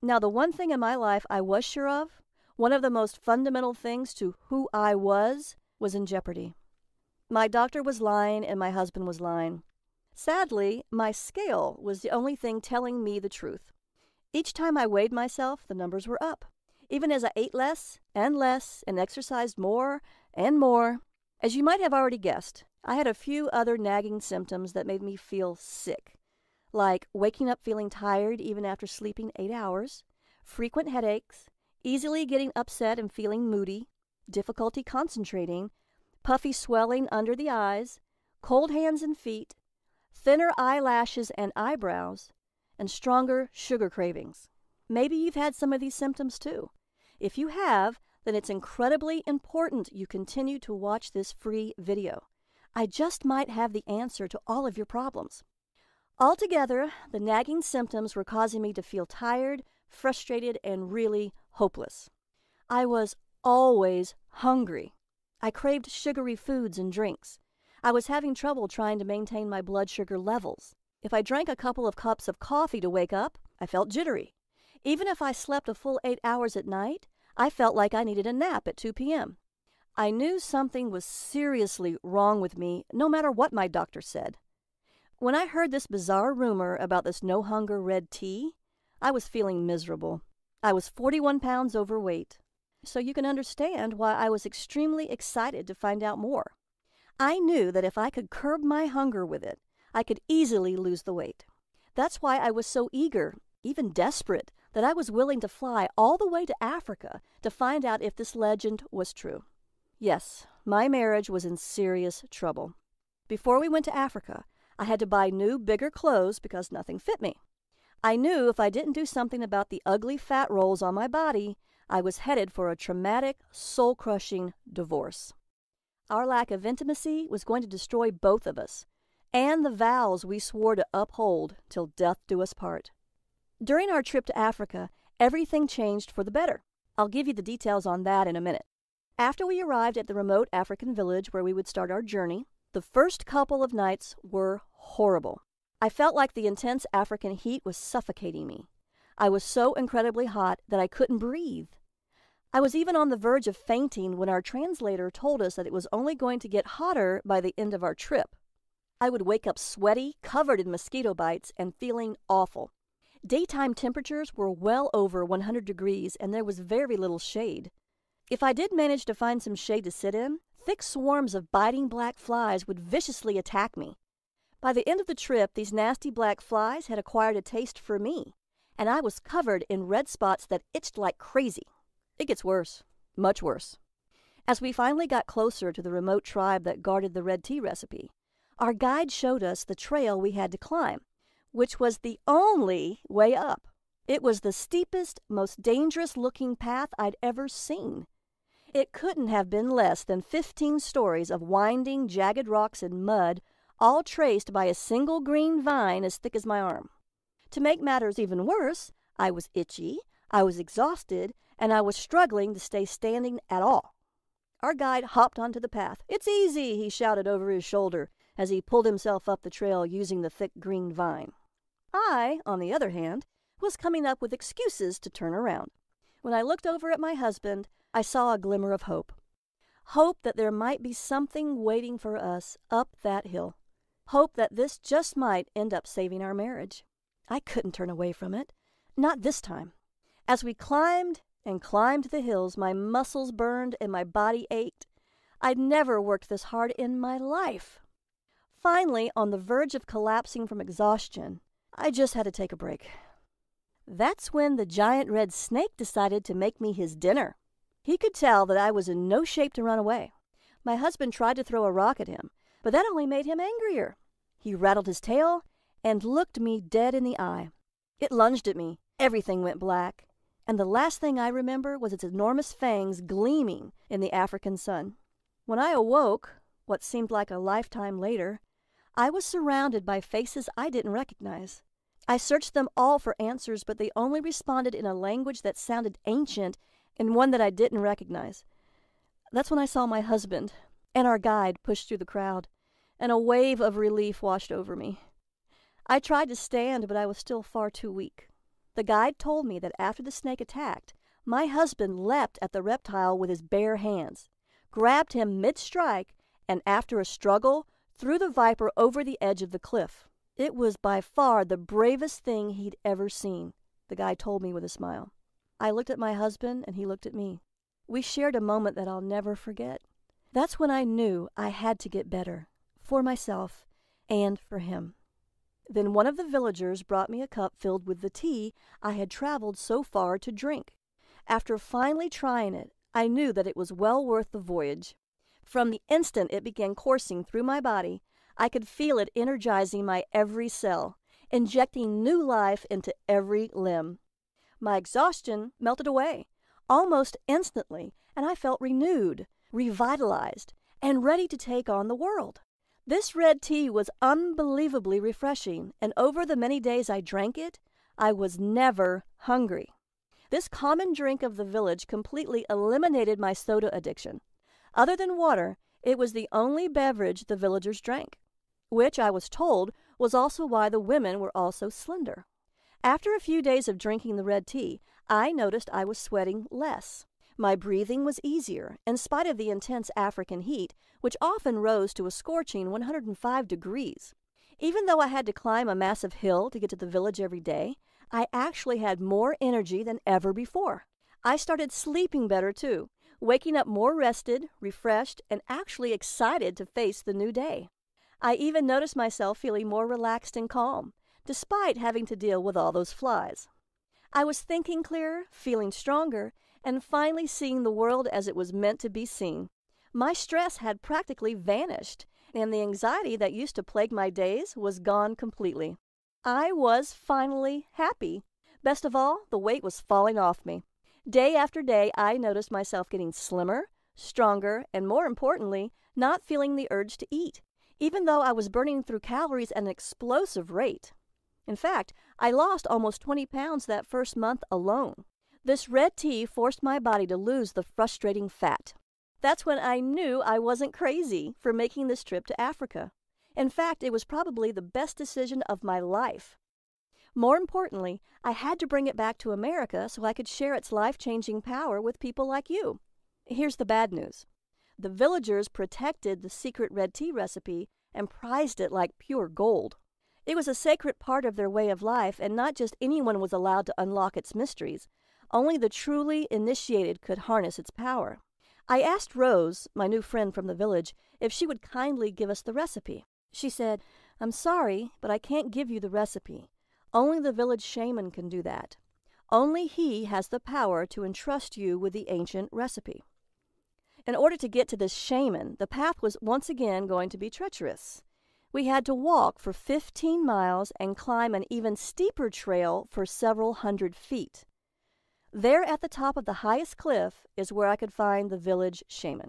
Now, the one thing in my life I was sure of, one of the most fundamental things to who I was, was in jeopardy. My doctor was lying and my husband was lying. Sadly, my scale was the only thing telling me the truth. Each time I weighed myself, the numbers were up. Even as I ate less and less and exercised more and more. As you might have already guessed, I had a few other nagging symptoms that made me feel sick, like waking up feeling tired even after sleeping eight hours, frequent headaches, easily getting upset and feeling moody, difficulty concentrating, puffy swelling under the eyes, cold hands and feet, thinner eyelashes and eyebrows, and stronger sugar cravings. Maybe you've had some of these symptoms too. If you have, then it's incredibly important you continue to watch this free video. I just might have the answer to all of your problems. Altogether, the nagging symptoms were causing me to feel tired, frustrated, and really hopeless. I was always hungry. I craved sugary foods and drinks. I was having trouble trying to maintain my blood sugar levels. If I drank a couple of cups of coffee to wake up, I felt jittery. Even if I slept a full eight hours at night, I felt like I needed a nap at 2 p.m. I knew something was seriously wrong with me, no matter what my doctor said. When I heard this bizarre rumor about this no hunger red tea, I was feeling miserable. I was 41 pounds overweight, so you can understand why I was extremely excited to find out more. I knew that if I could curb my hunger with it, I could easily lose the weight. That's why I was so eager, even desperate, that I was willing to fly all the way to Africa to find out if this legend was true. Yes, my marriage was in serious trouble. Before we went to Africa, I had to buy new, bigger clothes because nothing fit me. I knew if I didn't do something about the ugly fat rolls on my body, I was headed for a traumatic, soul crushing divorce. Our lack of intimacy was going to destroy both of us and the vows we swore to uphold till death do us part. During our trip to Africa, everything changed for the better. I'll give you the details on that in a minute. After we arrived at the remote African village where we would start our journey, the first couple of nights were horrible. I felt like the intense African heat was suffocating me. I was so incredibly hot that I couldn't breathe. I was even on the verge of fainting when our translator told us that it was only going to get hotter by the end of our trip. I would wake up sweaty, covered in mosquito bites, and feeling awful. Daytime temperatures were well over 100 degrees and there was very little shade. If I did manage to find some shade to sit in, thick swarms of biting black flies would viciously attack me. By the end of the trip, these nasty black flies had acquired a taste for me, and I was covered in red spots that itched like crazy. It gets worse, much worse. As we finally got closer to the remote tribe that guarded the red tea recipe, our guide showed us the trail we had to climb which was the only way up. It was the steepest, most dangerous looking path I'd ever seen. It couldn't have been less than fifteen stories of winding, jagged rocks and mud, all traced by a single green vine as thick as my arm. To make matters even worse, I was itchy, I was exhausted, and I was struggling to stay standing at all. Our guide hopped onto the path. It's easy, he shouted over his shoulder as he pulled himself up the trail using the thick green vine. I, on the other hand, was coming up with excuses to turn around. When I looked over at my husband, I saw a glimmer of hope. Hope that there might be something waiting for us up that hill. Hope that this just might end up saving our marriage. I couldn't turn away from it. Not this time. As we climbed and climbed the hills, my muscles burned and my body ached. I'd never worked this hard in my life. Finally, on the verge of collapsing from exhaustion, I just had to take a break. That's when the giant red snake decided to make me his dinner. He could tell that I was in no shape to run away. My husband tried to throw a rock at him, but that only made him angrier. He rattled his tail and looked me dead in the eye. It lunged at me. Everything went black. And the last thing I remember was its enormous fangs gleaming in the African sun. When I awoke, what seemed like a lifetime later, I was surrounded by faces I didn't recognize. I searched them all for answers, but they only responded in a language that sounded ancient and one that I didn't recognize. That's when I saw my husband and our guide push through the crowd, and a wave of relief washed over me. I tried to stand, but I was still far too weak. The guide told me that after the snake attacked, my husband leapt at the reptile with his bare hands, grabbed him mid strike, and after a struggle, threw the viper over the edge of the cliff. It was by far the bravest thing he'd ever seen, the guy told me with a smile. I looked at my husband and he looked at me. We shared a moment that I'll never forget. That's when I knew I had to get better for myself and for him. Then one of the villagers brought me a cup filled with the tea I had traveled so far to drink. After finally trying it, I knew that it was well worth the voyage. From the instant it began coursing through my body, I could feel it energizing my every cell, injecting new life into every limb. My exhaustion melted away almost instantly, and I felt renewed, revitalized, and ready to take on the world. This red tea was unbelievably refreshing, and over the many days I drank it, I was never hungry. This common drink of the village completely eliminated my soda addiction. Other than water, it was the only beverage the villagers drank which I was told was also why the women were also slender. After a few days of drinking the red tea, I noticed I was sweating less. My breathing was easier, in spite of the intense African heat, which often rose to a scorching 105 degrees. Even though I had to climb a massive hill to get to the village every day, I actually had more energy than ever before. I started sleeping better too, waking up more rested, refreshed, and actually excited to face the new day. I even noticed myself feeling more relaxed and calm, despite having to deal with all those flies. I was thinking clearer, feeling stronger, and finally seeing the world as it was meant to be seen. My stress had practically vanished, and the anxiety that used to plague my days was gone completely. I was finally happy. Best of all, the weight was falling off me. Day after day, I noticed myself getting slimmer, stronger, and more importantly, not feeling the urge to eat even though I was burning through calories at an explosive rate. In fact, I lost almost 20 pounds that first month alone. This red tea forced my body to lose the frustrating fat. That's when I knew I wasn't crazy for making this trip to Africa. In fact, it was probably the best decision of my life. More importantly, I had to bring it back to America so I could share its life changing power with people like you. Here's the bad news the villagers protected the secret red tea recipe and prized it like pure gold. It was a sacred part of their way of life, and not just anyone was allowed to unlock its mysteries. Only the truly initiated could harness its power. I asked Rose, my new friend from the village, if she would kindly give us the recipe. She said, I'm sorry, but I can't give you the recipe. Only the village shaman can do that. Only he has the power to entrust you with the ancient recipe. In order to get to this shaman, the path was once again going to be treacherous. We had to walk for 15 miles and climb an even steeper trail for several hundred feet. There at the top of the highest cliff is where I could find the village shaman.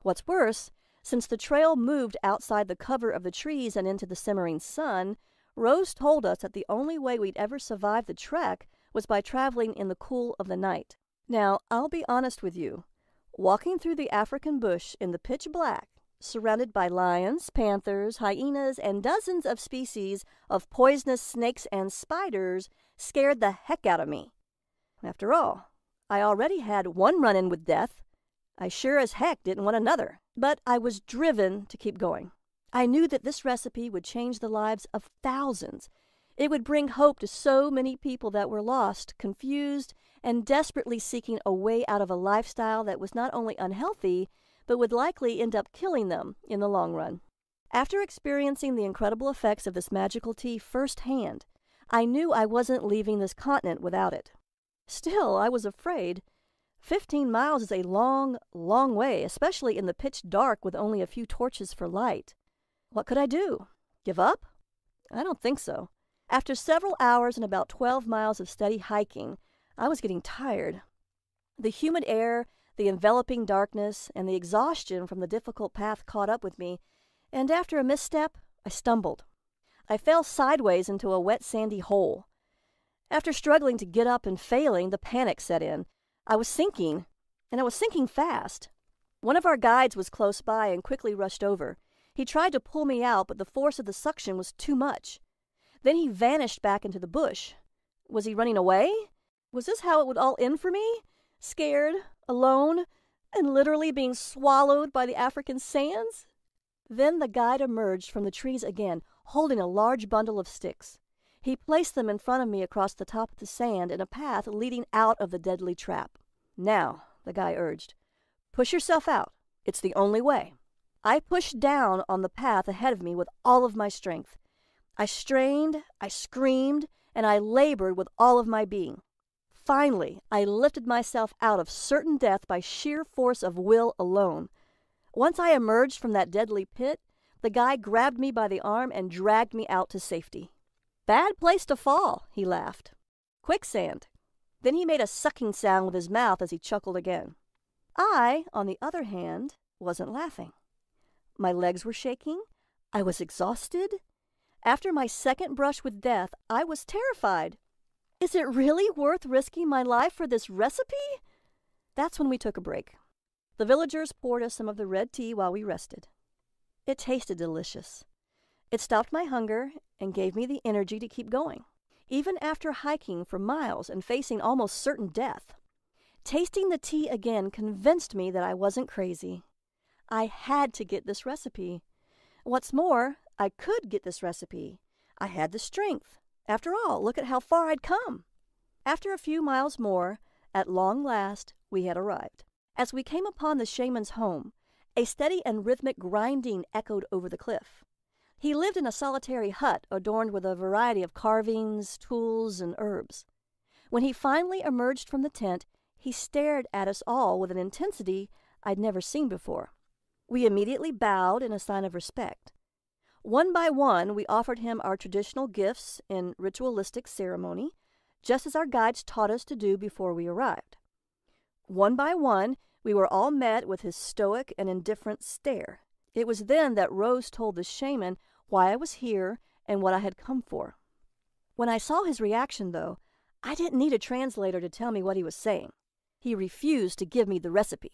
What's worse, since the trail moved outside the cover of the trees and into the simmering sun, Rose told us that the only way we'd ever survive the trek was by traveling in the cool of the night. Now, I'll be honest with you, Walking through the African bush in the pitch black, surrounded by lions, panthers, hyenas, and dozens of species of poisonous snakes and spiders, scared the heck out of me. After all, I already had one run in with death. I sure as heck didn't want another, but I was driven to keep going. I knew that this recipe would change the lives of thousands. It would bring hope to so many people that were lost, confused, and desperately seeking a way out of a lifestyle that was not only unhealthy, but would likely end up killing them in the long run. After experiencing the incredible effects of this magical tea firsthand, I knew I wasn't leaving this continent without it. Still, I was afraid. Fifteen miles is a long, long way, especially in the pitch dark with only a few torches for light. What could I do? Give up? I don't think so. After several hours and about 12 miles of steady hiking, I was getting tired. The humid air, the enveloping darkness, and the exhaustion from the difficult path caught up with me, and after a misstep, I stumbled. I fell sideways into a wet, sandy hole. After struggling to get up and failing, the panic set in. I was sinking, and I was sinking fast. One of our guides was close by and quickly rushed over. He tried to pull me out, but the force of the suction was too much. Then he vanished back into the bush. Was he running away? Was this how it would all end for me? Scared, alone, and literally being swallowed by the African sands? Then the guide emerged from the trees again, holding a large bundle of sticks. He placed them in front of me across the top of the sand in a path leading out of the deadly trap. Now, the guy urged, push yourself out. It's the only way. I pushed down on the path ahead of me with all of my strength. I strained, I screamed, and I labored with all of my being. Finally, I lifted myself out of certain death by sheer force of will alone. Once I emerged from that deadly pit, the guy grabbed me by the arm and dragged me out to safety. Bad place to fall, he laughed. Quicksand. Then he made a sucking sound with his mouth as he chuckled again. I, on the other hand, wasn't laughing. My legs were shaking. I was exhausted. After my second brush with death, I was terrified. Is it really worth risking my life for this recipe? That's when we took a break. The villagers poured us some of the red tea while we rested. It tasted delicious. It stopped my hunger and gave me the energy to keep going, even after hiking for miles and facing almost certain death. Tasting the tea again convinced me that I wasn't crazy. I had to get this recipe. What's more, I could get this recipe. I had the strength. After all, look at how far I'd come. After a few miles more, at long last, we had arrived. As we came upon the shaman's home, a steady and rhythmic grinding echoed over the cliff. He lived in a solitary hut adorned with a variety of carvings, tools, and herbs. When he finally emerged from the tent, he stared at us all with an intensity I'd never seen before. We immediately bowed in a sign of respect. One by one, we offered him our traditional gifts in ritualistic ceremony, just as our guides taught us to do before we arrived. One by one, we were all met with his stoic and indifferent stare. It was then that Rose told the shaman why I was here and what I had come for. When I saw his reaction, though, I didn't need a translator to tell me what he was saying. He refused to give me the recipe.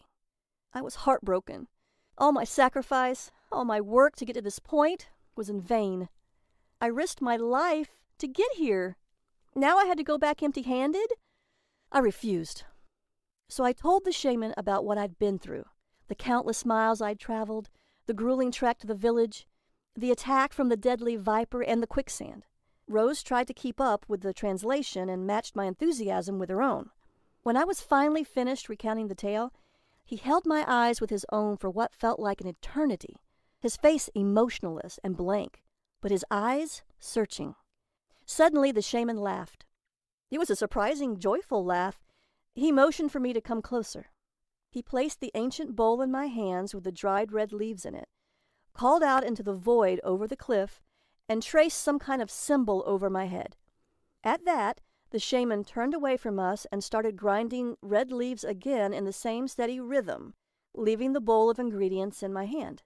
I was heartbroken. All my sacrifice, all my work to get to this point was in vain. I risked my life to get here. Now I had to go back empty handed? I refused. So I told the shaman about what I'd been through the countless miles I'd traveled, the grueling trek to the village, the attack from the deadly viper, and the quicksand. Rose tried to keep up with the translation and matched my enthusiasm with her own. When I was finally finished recounting the tale, he held my eyes with his own for what felt like an eternity his face emotionless and blank, but his eyes searching. Suddenly the shaman laughed. It was a surprising, joyful laugh. He motioned for me to come closer. He placed the ancient bowl in my hands with the dried red leaves in it, called out into the void over the cliff, and traced some kind of symbol over my head. At that, the shaman turned away from us and started grinding red leaves again in the same steady rhythm, leaving the bowl of ingredients in my hand.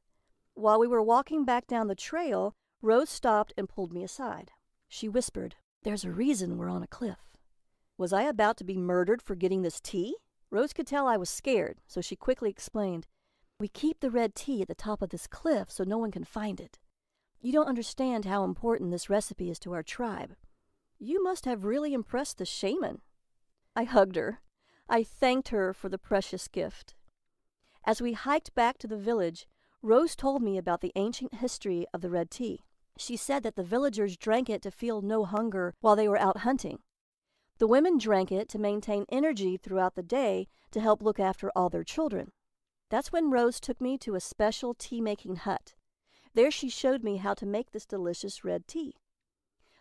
While we were walking back down the trail, Rose stopped and pulled me aside. She whispered, There's a reason we're on a cliff. Was I about to be murdered for getting this tea? Rose could tell I was scared, so she quickly explained, We keep the red tea at the top of this cliff so no one can find it. You don't understand how important this recipe is to our tribe. You must have really impressed the shaman. I hugged her. I thanked her for the precious gift. As we hiked back to the village, Rose told me about the ancient history of the red tea. She said that the villagers drank it to feel no hunger while they were out hunting. The women drank it to maintain energy throughout the day to help look after all their children. That's when Rose took me to a special tea making hut. There she showed me how to make this delicious red tea.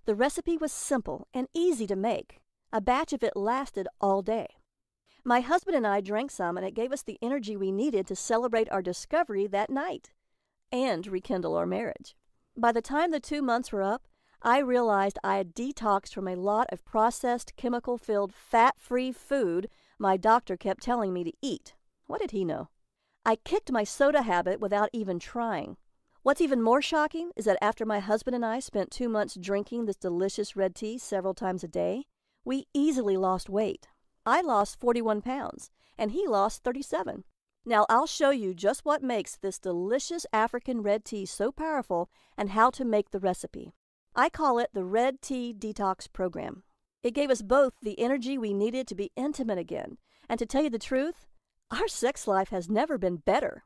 The recipe was simple and easy to make. A batch of it lasted all day. My husband and I drank some, and it gave us the energy we needed to celebrate our discovery that night and rekindle our marriage. By the time the two months were up, I realized I had detoxed from a lot of processed, chemical filled, fat free food my doctor kept telling me to eat. What did he know? I kicked my soda habit without even trying. What's even more shocking is that after my husband and I spent two months drinking this delicious red tea several times a day, we easily lost weight. I lost 41 pounds and he lost 37. Now I'll show you just what makes this delicious African red tea so powerful and how to make the recipe. I call it the Red Tea Detox Program. It gave us both the energy we needed to be intimate again. And to tell you the truth, our sex life has never been better.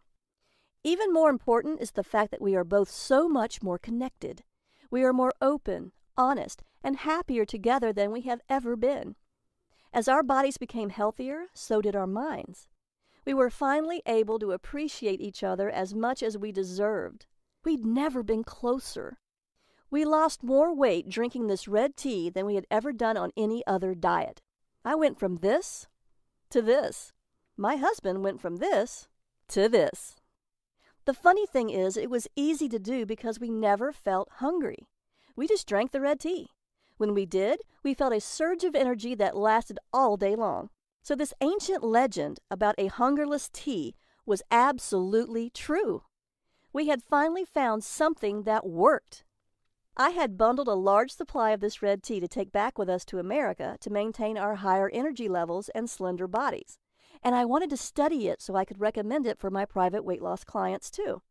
Even more important is the fact that we are both so much more connected. We are more open, honest, and happier together than we have ever been. As our bodies became healthier, so did our minds. We were finally able to appreciate each other as much as we deserved. We'd never been closer. We lost more weight drinking this red tea than we had ever done on any other diet. I went from this to this. My husband went from this to this. The funny thing is, it was easy to do because we never felt hungry. We just drank the red tea. When we did, we felt a surge of energy that lasted all day long. So, this ancient legend about a hungerless tea was absolutely true. We had finally found something that worked. I had bundled a large supply of this red tea to take back with us to America to maintain our higher energy levels and slender bodies. And I wanted to study it so I could recommend it for my private weight loss clients too.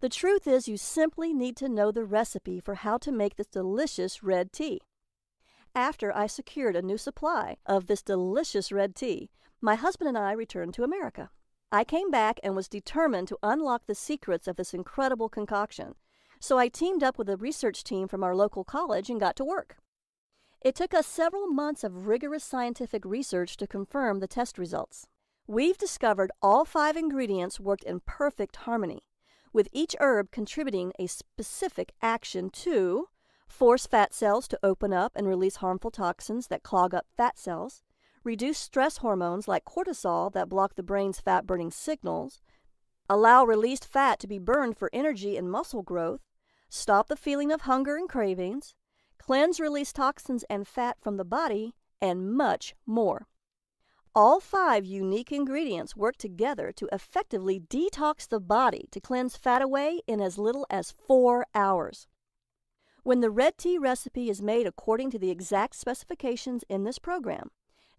The truth is, you simply need to know the recipe for how to make this delicious red tea after I secured a new supply of this delicious red tea, my husband and I returned to America. I came back and was determined to unlock the secrets of this incredible concoction, so I teamed up with a research team from our local college and got to work. It took us several months of rigorous scientific research to confirm the test results. We've discovered all five ingredients worked in perfect harmony, with each herb contributing a specific action to force fat cells to open up and release harmful toxins that clog up fat cells, reduce stress hormones like cortisol that block the brain's fat burning signals, allow released fat to be burned for energy and muscle growth, stop the feeling of hunger and cravings, cleanse released toxins and fat from the body, and much more. All five unique ingredients work together to effectively detox the body to cleanse fat away in as little as four hours. When the red tea recipe is made according to the exact specifications in this program,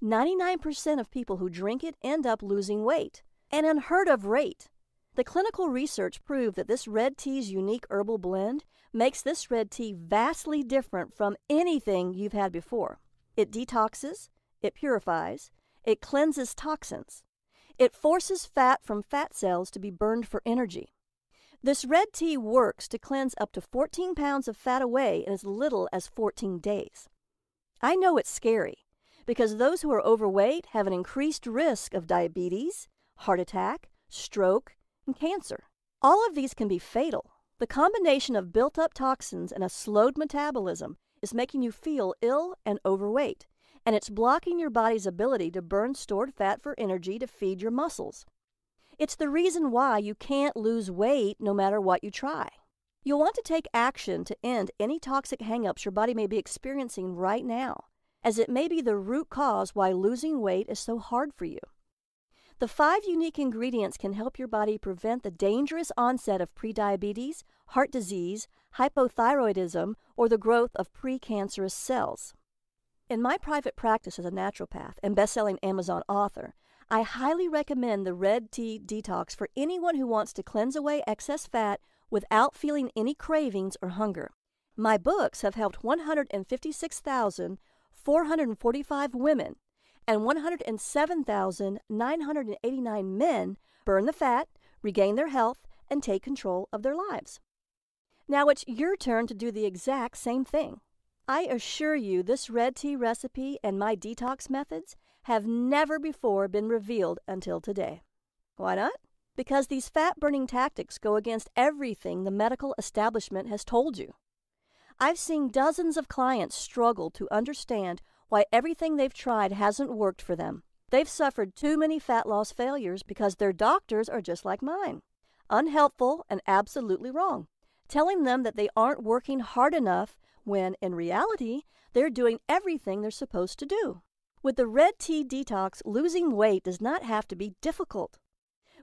99% of people who drink it end up losing weight, an unheard of rate. The clinical research proved that this red tea's unique herbal blend makes this red tea vastly different from anything you've had before. It detoxes, it purifies, it cleanses toxins, it forces fat from fat cells to be burned for energy. This red tea works to cleanse up to 14 pounds of fat away in as little as 14 days. I know it's scary because those who are overweight have an increased risk of diabetes, heart attack, stroke, and cancer. All of these can be fatal. The combination of built up toxins and a slowed metabolism is making you feel ill and overweight, and it's blocking your body's ability to burn stored fat for energy to feed your muscles. It's the reason why you can't lose weight no matter what you try. You'll want to take action to end any toxic hangups your body may be experiencing right now, as it may be the root cause why losing weight is so hard for you. The five unique ingredients can help your body prevent the dangerous onset of prediabetes, heart disease, hypothyroidism, or the growth of precancerous cells. In my private practice as a naturopath and best-selling Amazon author, I highly recommend the Red Tea Detox for anyone who wants to cleanse away excess fat without feeling any cravings or hunger. My books have helped 156,445 women and 107,989 men burn the fat, regain their health, and take control of their lives. Now it's your turn to do the exact same thing. I assure you, this red tea recipe and my detox methods have never before been revealed until today. Why not? Because these fat burning tactics go against everything the medical establishment has told you. I've seen dozens of clients struggle to understand why everything they've tried hasn't worked for them. They've suffered too many fat loss failures because their doctors are just like mine unhelpful and absolutely wrong, telling them that they aren't working hard enough when, in reality, they're doing everything they're supposed to do. With the red tea detox, losing weight does not have to be difficult.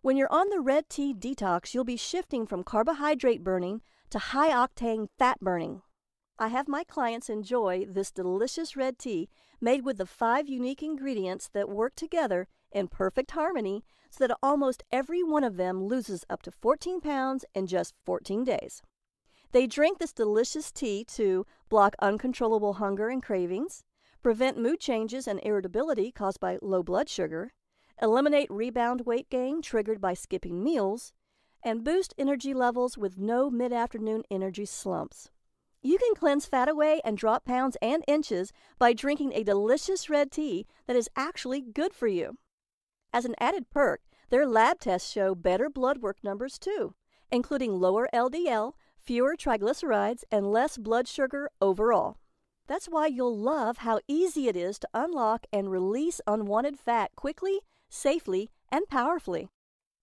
When you're on the red tea detox, you'll be shifting from carbohydrate burning to high octane fat burning. I have my clients enjoy this delicious red tea made with the five unique ingredients that work together in perfect harmony so that almost every one of them loses up to 14 pounds in just 14 days. They drink this delicious tea to block uncontrollable hunger and cravings, prevent mood changes and irritability caused by low blood sugar, eliminate rebound weight gain triggered by skipping meals, and boost energy levels with no mid afternoon energy slumps. You can cleanse fat away and drop pounds and inches by drinking a delicious red tea that is actually good for you. As an added perk, their lab tests show better blood work numbers too, including lower LDL, fewer triglycerides, and less blood sugar overall. That's why you'll love how easy it is to unlock and release unwanted fat quickly, safely, and powerfully.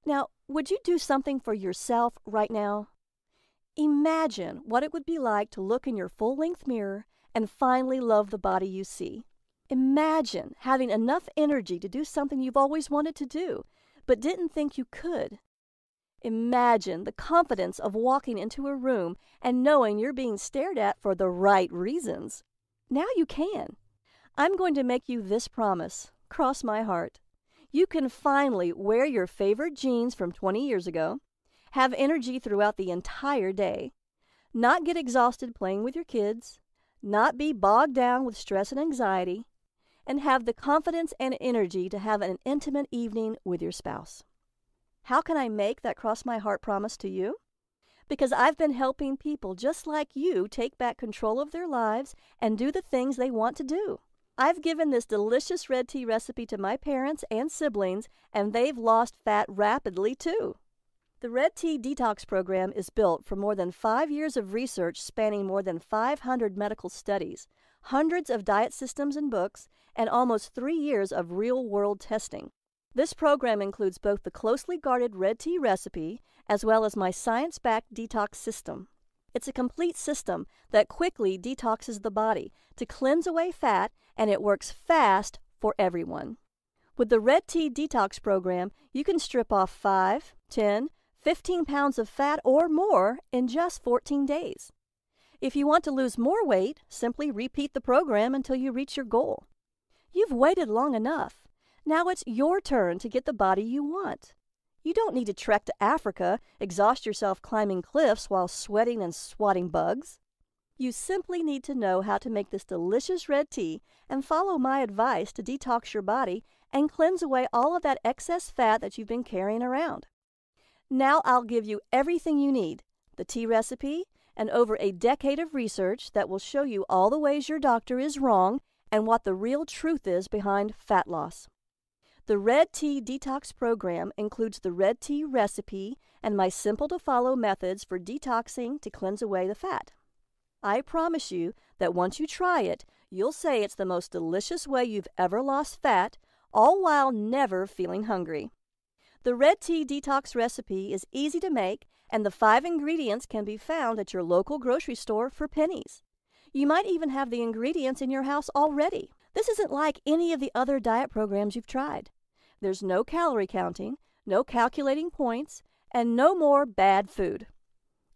Now, would you do something for yourself right now? Imagine what it would be like to look in your full length mirror and finally love the body you see. Imagine having enough energy to do something you've always wanted to do, but didn't think you could. Imagine the confidence of walking into a room and knowing you're being stared at for the right reasons. Now you can. I'm going to make you this promise. Cross my heart. You can finally wear your favorite jeans from 20 years ago, have energy throughout the entire day, not get exhausted playing with your kids, not be bogged down with stress and anxiety, and have the confidence and energy to have an intimate evening with your spouse. How can I make that cross my heart promise to you? because I've been helping people just like you take back control of their lives and do the things they want to do. I've given this delicious red tea recipe to my parents and siblings, and they've lost fat rapidly too. The Red Tea Detox Program is built from more than five years of research spanning more than 500 medical studies, hundreds of diet systems and books, and almost three years of real world testing. This program includes both the closely guarded red tea recipe as well as my science backed detox system. It's a complete system that quickly detoxes the body to cleanse away fat, and it works fast for everyone. With the Red Tea Detox Program, you can strip off 5, 10, 15 pounds of fat or more in just 14 days. If you want to lose more weight, simply repeat the program until you reach your goal. You've waited long enough. Now it's your turn to get the body you want. You don't need to trek to Africa, exhaust yourself climbing cliffs while sweating and swatting bugs. You simply need to know how to make this delicious red tea and follow my advice to detox your body and cleanse away all of that excess fat that you've been carrying around. Now I'll give you everything you need the tea recipe and over a decade of research that will show you all the ways your doctor is wrong and what the real truth is behind fat loss. The Red Tea Detox Program includes the red tea recipe and my simple to follow methods for detoxing to cleanse away the fat. I promise you that once you try it, you'll say it's the most delicious way you've ever lost fat, all while never feeling hungry. The Red Tea Detox recipe is easy to make, and the five ingredients can be found at your local grocery store for pennies. You might even have the ingredients in your house already. This isn't like any of the other diet programs you've tried. There's no calorie counting, no calculating points, and no more bad food.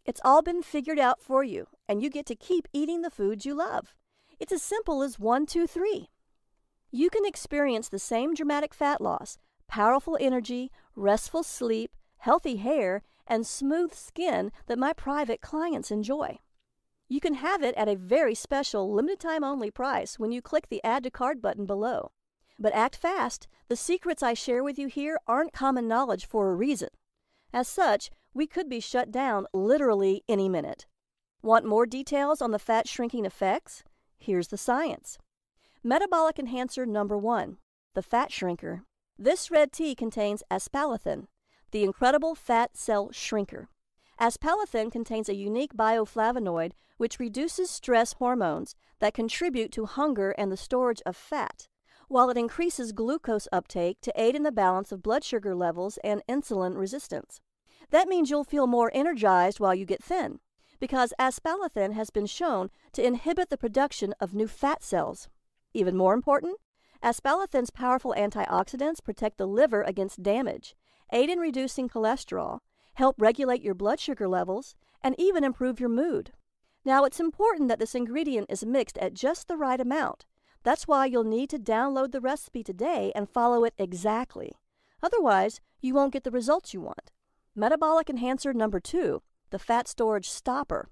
It's all been figured out for you, and you get to keep eating the foods you love. It's as simple as one, two, three. You can experience the same dramatic fat loss, powerful energy, restful sleep, healthy hair, and smooth skin that my private clients enjoy. You can have it at a very special, limited time only price when you click the Add to Card button below. But act fast. The secrets I share with you here aren't common knowledge for a reason. As such, we could be shut down literally any minute. Want more details on the fat shrinking effects? Here's the science. Metabolic enhancer number one, the fat shrinker. This red tea contains aspalathin, the incredible fat cell shrinker. Aspalathin contains a unique bioflavonoid which reduces stress hormones that contribute to hunger and the storage of fat, while it increases glucose uptake to aid in the balance of blood sugar levels and insulin resistance. That means you'll feel more energized while you get thin, because aspalathin has been shown to inhibit the production of new fat cells. Even more important, aspalathin's powerful antioxidants protect the liver against damage, aid in reducing cholesterol, help regulate your blood sugar levels, and even improve your mood. Now, it's important that this ingredient is mixed at just the right amount. That's why you'll need to download the recipe today and follow it exactly. Otherwise, you won't get the results you want. Metabolic enhancer number two, the fat storage stopper.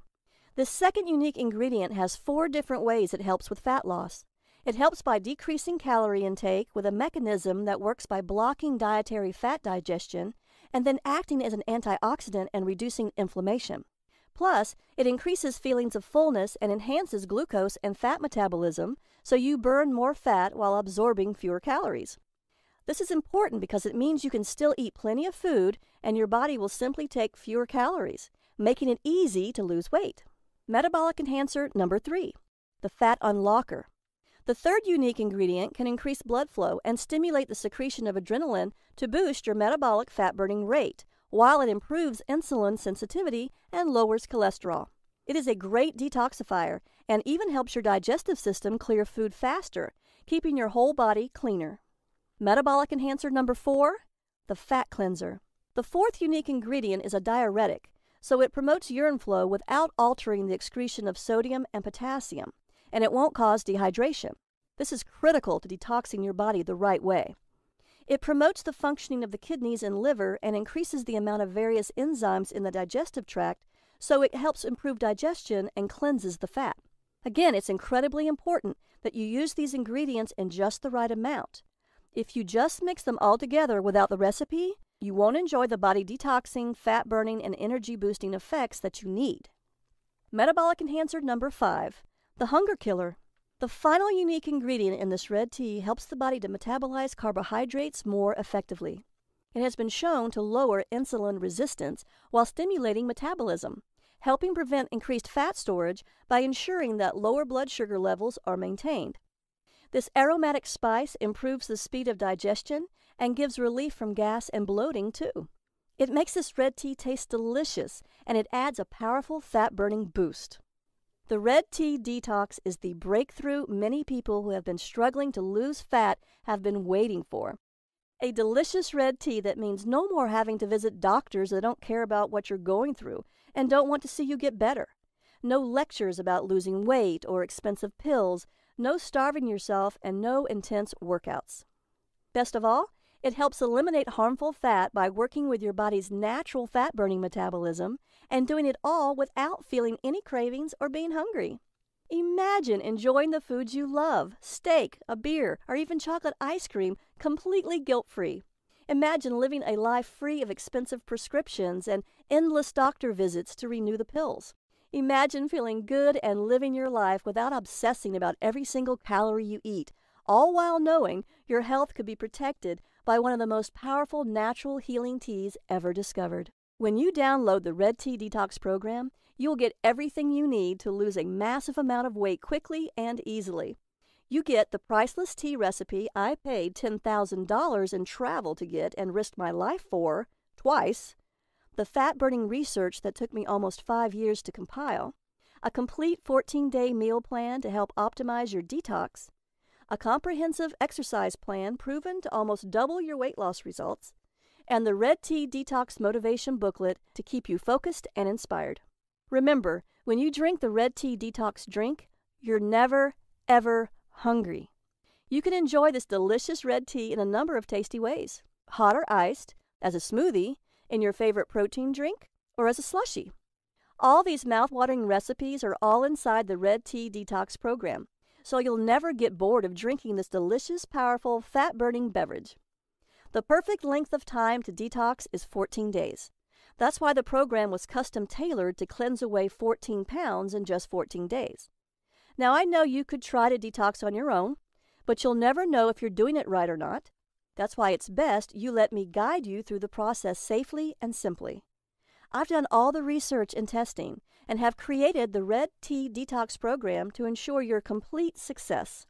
This second unique ingredient has four different ways it helps with fat loss. It helps by decreasing calorie intake with a mechanism that works by blocking dietary fat digestion and then acting as an antioxidant and reducing inflammation. Plus, it increases feelings of fullness and enhances glucose and fat metabolism, so you burn more fat while absorbing fewer calories. This is important because it means you can still eat plenty of food and your body will simply take fewer calories, making it easy to lose weight. Metabolic enhancer number three, the fat unlocker. The third unique ingredient can increase blood flow and stimulate the secretion of adrenaline to boost your metabolic fat burning rate, while it improves insulin sensitivity and lowers cholesterol. It is a great detoxifier and even helps your digestive system clear food faster, keeping your whole body cleaner. Metabolic enhancer number four, the fat cleanser. The fourth unique ingredient is a diuretic, so it promotes urine flow without altering the excretion of sodium and potassium, and it won't cause dehydration. This is critical to detoxing your body the right way. It promotes the functioning of the kidneys and liver and increases the amount of various enzymes in the digestive tract, so it helps improve digestion and cleanses the fat. Again, it's incredibly important that you use these ingredients in just the right amount. If you just mix them all together without the recipe, you won't enjoy the body detoxing, fat burning, and energy boosting effects that you need. Metabolic enhancer number five, the hunger killer the final unique ingredient in this red tea helps the body to metabolize carbohydrates more effectively. It has been shown to lower insulin resistance while stimulating metabolism, helping prevent increased fat storage by ensuring that lower blood sugar levels are maintained. This aromatic spice improves the speed of digestion and gives relief from gas and bloating, too. It makes this red tea taste delicious and it adds a powerful fat burning boost. The Red Tea Detox is the breakthrough many people who have been struggling to lose fat have been waiting for. A delicious red tea that means no more having to visit doctors that don't care about what you're going through and don't want to see you get better. No lectures about losing weight or expensive pills, no starving yourself, and no intense workouts. Best of all, it helps eliminate harmful fat by working with your body's natural fat burning metabolism and doing it all without feeling any cravings or being hungry. Imagine enjoying the foods you love steak, a beer, or even chocolate ice cream completely guilt free. Imagine living a life free of expensive prescriptions and endless doctor visits to renew the pills. Imagine feeling good and living your life without obsessing about every single calorie you eat, all while knowing your health could be protected by one of the most powerful natural healing teas ever discovered. When you download the Red Tea Detox program, you'll get everything you need to lose a massive amount of weight quickly and easily. You get the priceless tea recipe I paid $10,000 in travel to get and risked my life for twice, the fat burning research that took me almost five years to compile, a complete 14 day meal plan to help optimize your detox, a comprehensive exercise plan proven to almost double your weight loss results, and the Red Tea Detox Motivation Booklet to keep you focused and inspired. Remember, when you drink the Red Tea Detox drink, you're never, ever hungry. You can enjoy this delicious red tea in a number of tasty ways hot or iced, as a smoothie, in your favorite protein drink, or as a slushie. All these mouthwatering recipes are all inside the Red Tea Detox program, so you'll never get bored of drinking this delicious, powerful, fat burning beverage. The perfect length of time to detox is 14 days. That's why the program was custom tailored to cleanse away 14 pounds in just 14 days. Now, I know you could try to detox on your own, but you'll never know if you're doing it right or not. That's why it's best you let me guide you through the process safely and simply. I've done all the research and testing and have created the Red Tea Detox program to ensure your complete success.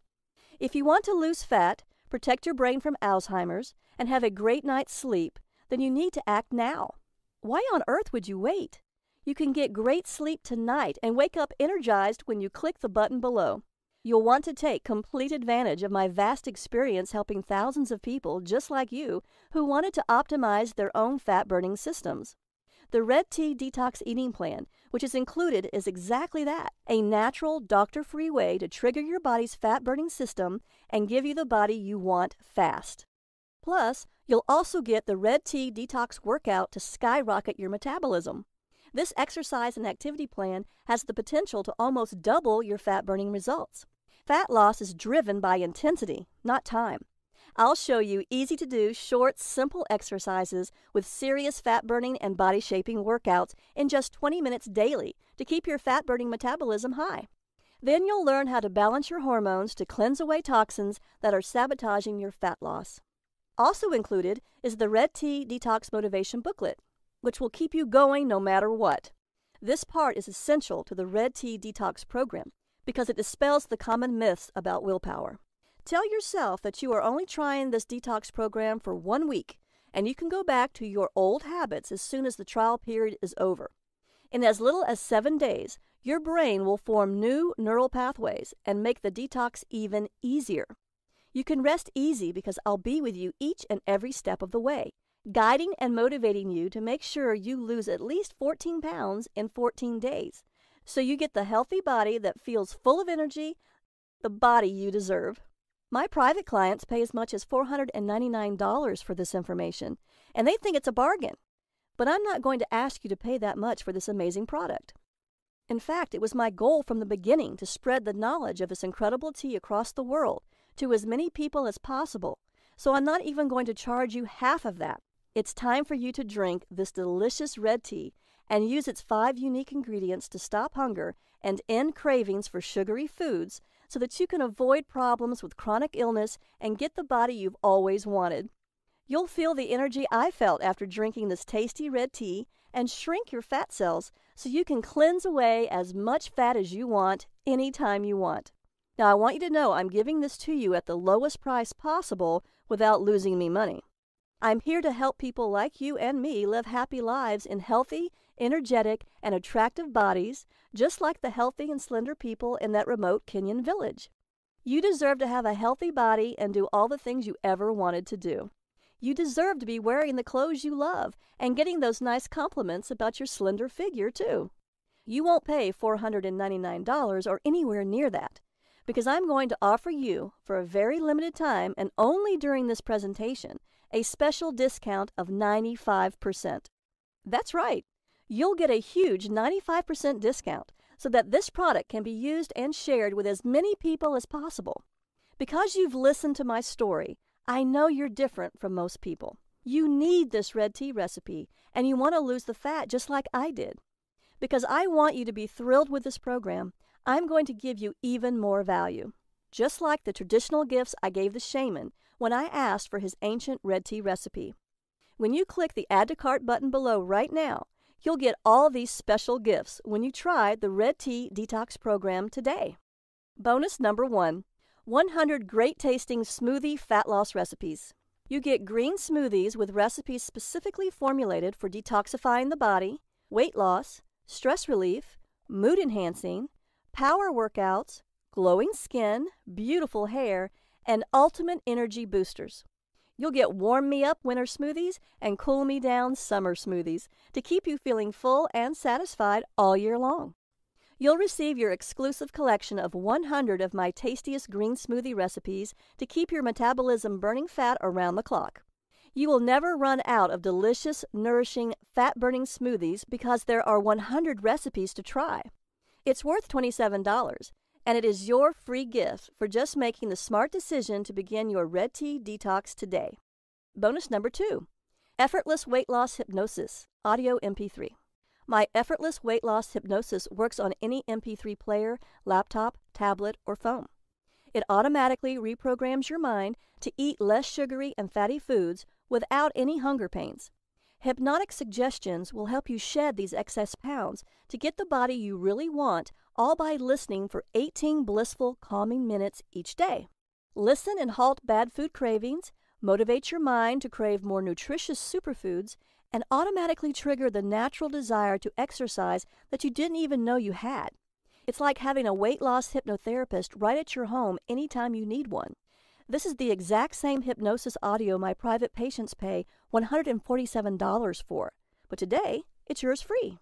If you want to lose fat, protect your brain from Alzheimer's, and have a great night's sleep, then you need to act now. Why on earth would you wait? You can get great sleep tonight and wake up energized when you click the button below. You'll want to take complete advantage of my vast experience helping thousands of people just like you who wanted to optimize their own fat burning systems. The Red Tea Detox Eating Plan, which is included, is exactly that a natural, doctor free way to trigger your body's fat burning system and give you the body you want fast. Plus, you'll also get the Red Tea Detox Workout to skyrocket your metabolism. This exercise and activity plan has the potential to almost double your fat burning results. Fat loss is driven by intensity, not time. I'll show you easy to do, short, simple exercises with serious fat burning and body shaping workouts in just 20 minutes daily to keep your fat burning metabolism high. Then you'll learn how to balance your hormones to cleanse away toxins that are sabotaging your fat loss. Also included is the Red Tea Detox Motivation Booklet, which will keep you going no matter what. This part is essential to the Red Tea Detox program because it dispels the common myths about willpower. Tell yourself that you are only trying this detox program for one week, and you can go back to your old habits as soon as the trial period is over. In as little as seven days, your brain will form new neural pathways and make the detox even easier. You can rest easy because I'll be with you each and every step of the way, guiding and motivating you to make sure you lose at least 14 pounds in 14 days. So you get the healthy body that feels full of energy, the body you deserve. My private clients pay as much as $499 for this information, and they think it's a bargain. But I'm not going to ask you to pay that much for this amazing product. In fact, it was my goal from the beginning to spread the knowledge of this incredible tea across the world to as many people as possible, so I'm not even going to charge you half of that. It's time for you to drink this delicious red tea and use its five unique ingredients to stop hunger and end cravings for sugary foods so that you can avoid problems with chronic illness and get the body you've always wanted. You'll feel the energy I felt after drinking this tasty red tea and shrink your fat cells so you can cleanse away as much fat as you want anytime you want. Now, I want you to know I'm giving this to you at the lowest price possible without losing me money. I'm here to help people like you and me live happy lives in healthy energetic, and attractive bodies, just like the healthy and slender people in that remote Kenyan village. You deserve to have a healthy body and do all the things you ever wanted to do. You deserve to be wearing the clothes you love and getting those nice compliments about your slender figure, too. You won't pay $499 or anywhere near that because I'm going to offer you, for a very limited time and only during this presentation, a special discount of 95%. That's right, you'll get a huge 95% discount so that this product can be used and shared with as many people as possible. Because you've listened to my story, I know you're different from most people. You need this red tea recipe and you want to lose the fat just like I did. Because I want you to be thrilled with this program, I'm going to give you even more value. Just like the traditional gifts I gave the shaman when I asked for his ancient red tea recipe. When you click the Add to Cart button below right now, You'll get all these special gifts when you try the Red Tea Detox Program today. Bonus number one 100 great tasting smoothie fat loss recipes. You get green smoothies with recipes specifically formulated for detoxifying the body, weight loss, stress relief, mood enhancing, power workouts, glowing skin, beautiful hair, and ultimate energy boosters. You'll get warm me up winter smoothies and cool me down summer smoothies to keep you feeling full and satisfied all year long. You'll receive your exclusive collection of 100 of my tastiest green smoothie recipes to keep your metabolism burning fat around the clock. You will never run out of delicious, nourishing, fat burning smoothies because there are 100 recipes to try. It's worth $27 and it is your free gift for just making the smart decision to begin your red tea detox today. Bonus number two Effortless Weight Loss Hypnosis, Audio MP3. My effortless weight loss hypnosis works on any MP3 player, laptop, tablet, or phone. It automatically reprograms your mind to eat less sugary and fatty foods without any hunger pains. Hypnotic suggestions will help you shed these excess pounds to get the body you really want all by listening for 18 blissful, calming minutes each day. Listen and halt bad food cravings, motivate your mind to crave more nutritious superfoods, and automatically trigger the natural desire to exercise that you didn't even know you had. It's like having a weight loss hypnotherapist right at your home anytime you need one. This is the exact same hypnosis audio my private patients pay $147 for, but today it's yours free.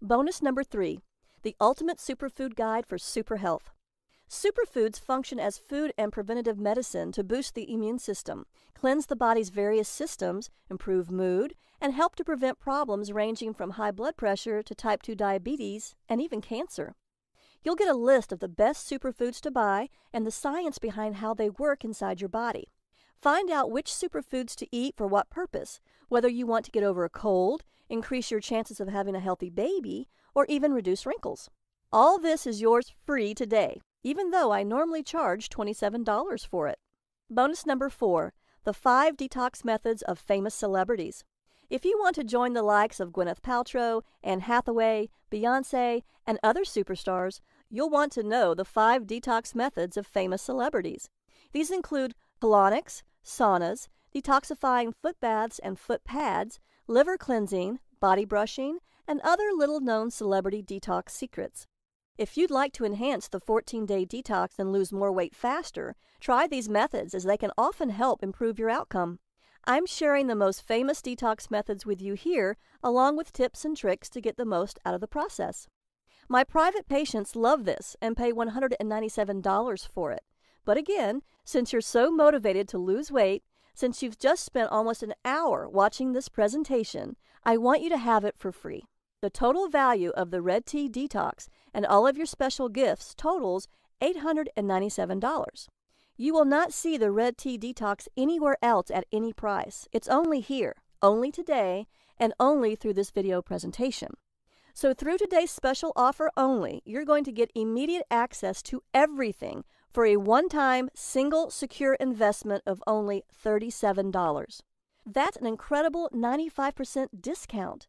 Bonus number three the ultimate superfood guide for super health. Superfoods function as food and preventative medicine to boost the immune system, cleanse the body's various systems, improve mood, and help to prevent problems ranging from high blood pressure to type 2 diabetes and even cancer. You'll get a list of the best superfoods to buy and the science behind how they work inside your body. Find out which superfoods to eat for what purpose, whether you want to get over a cold, increase your chances of having a healthy baby, or even reduce wrinkles. All this is yours free today, even though I normally charge $27 for it. Bonus number four the five detox methods of famous celebrities. If you want to join the likes of Gwyneth Paltrow, Anne Hathaway, Beyonce, and other superstars, you'll want to know the five detox methods of famous celebrities. These include colonics, saunas, detoxifying foot baths and foot pads, liver cleansing, body brushing, and other little known celebrity detox secrets. If you'd like to enhance the 14 day detox and lose more weight faster, try these methods as they can often help improve your outcome. I'm sharing the most famous detox methods with you here, along with tips and tricks to get the most out of the process. My private patients love this and pay $197 for it. But again, since you're so motivated to lose weight, since you've just spent almost an hour watching this presentation, I want you to have it for free. The total value of the Red Tea Detox and all of your special gifts totals $897. You will not see the Red Tea Detox anywhere else at any price. It's only here, only today, and only through this video presentation. So through today's special offer only, you're going to get immediate access to everything for a one-time, single, secure investment of only $37. That's an incredible 95% discount.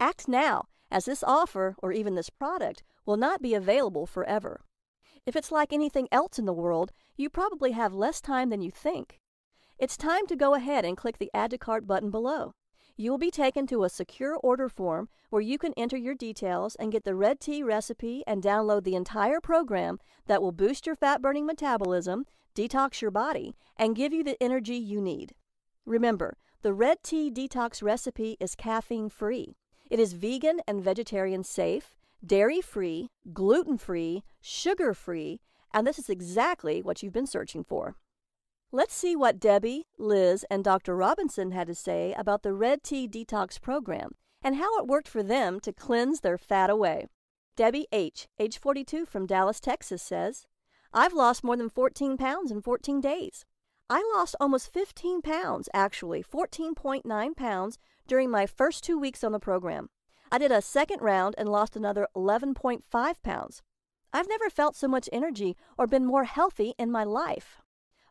Act now, as this offer or even this product will not be available forever. If it's like anything else in the world, you probably have less time than you think. It's time to go ahead and click the Add to Cart button below. You will be taken to a secure order form where you can enter your details and get the red tea recipe and download the entire program that will boost your fat burning metabolism, detox your body, and give you the energy you need. Remember, the red tea detox recipe is caffeine free. It is vegan and vegetarian safe, dairy free, gluten free, sugar free, and this is exactly what you've been searching for. Let's see what Debbie, Liz, and Dr. Robinson had to say about the Red Tea Detox Program and how it worked for them to cleanse their fat away. Debbie H., age 42, from Dallas, Texas, says, I've lost more than 14 pounds in 14 days. I lost almost 15 pounds, actually, 14.9 pounds during my first two weeks on the program. I did a second round and lost another 11.5 pounds. I've never felt so much energy or been more healthy in my life.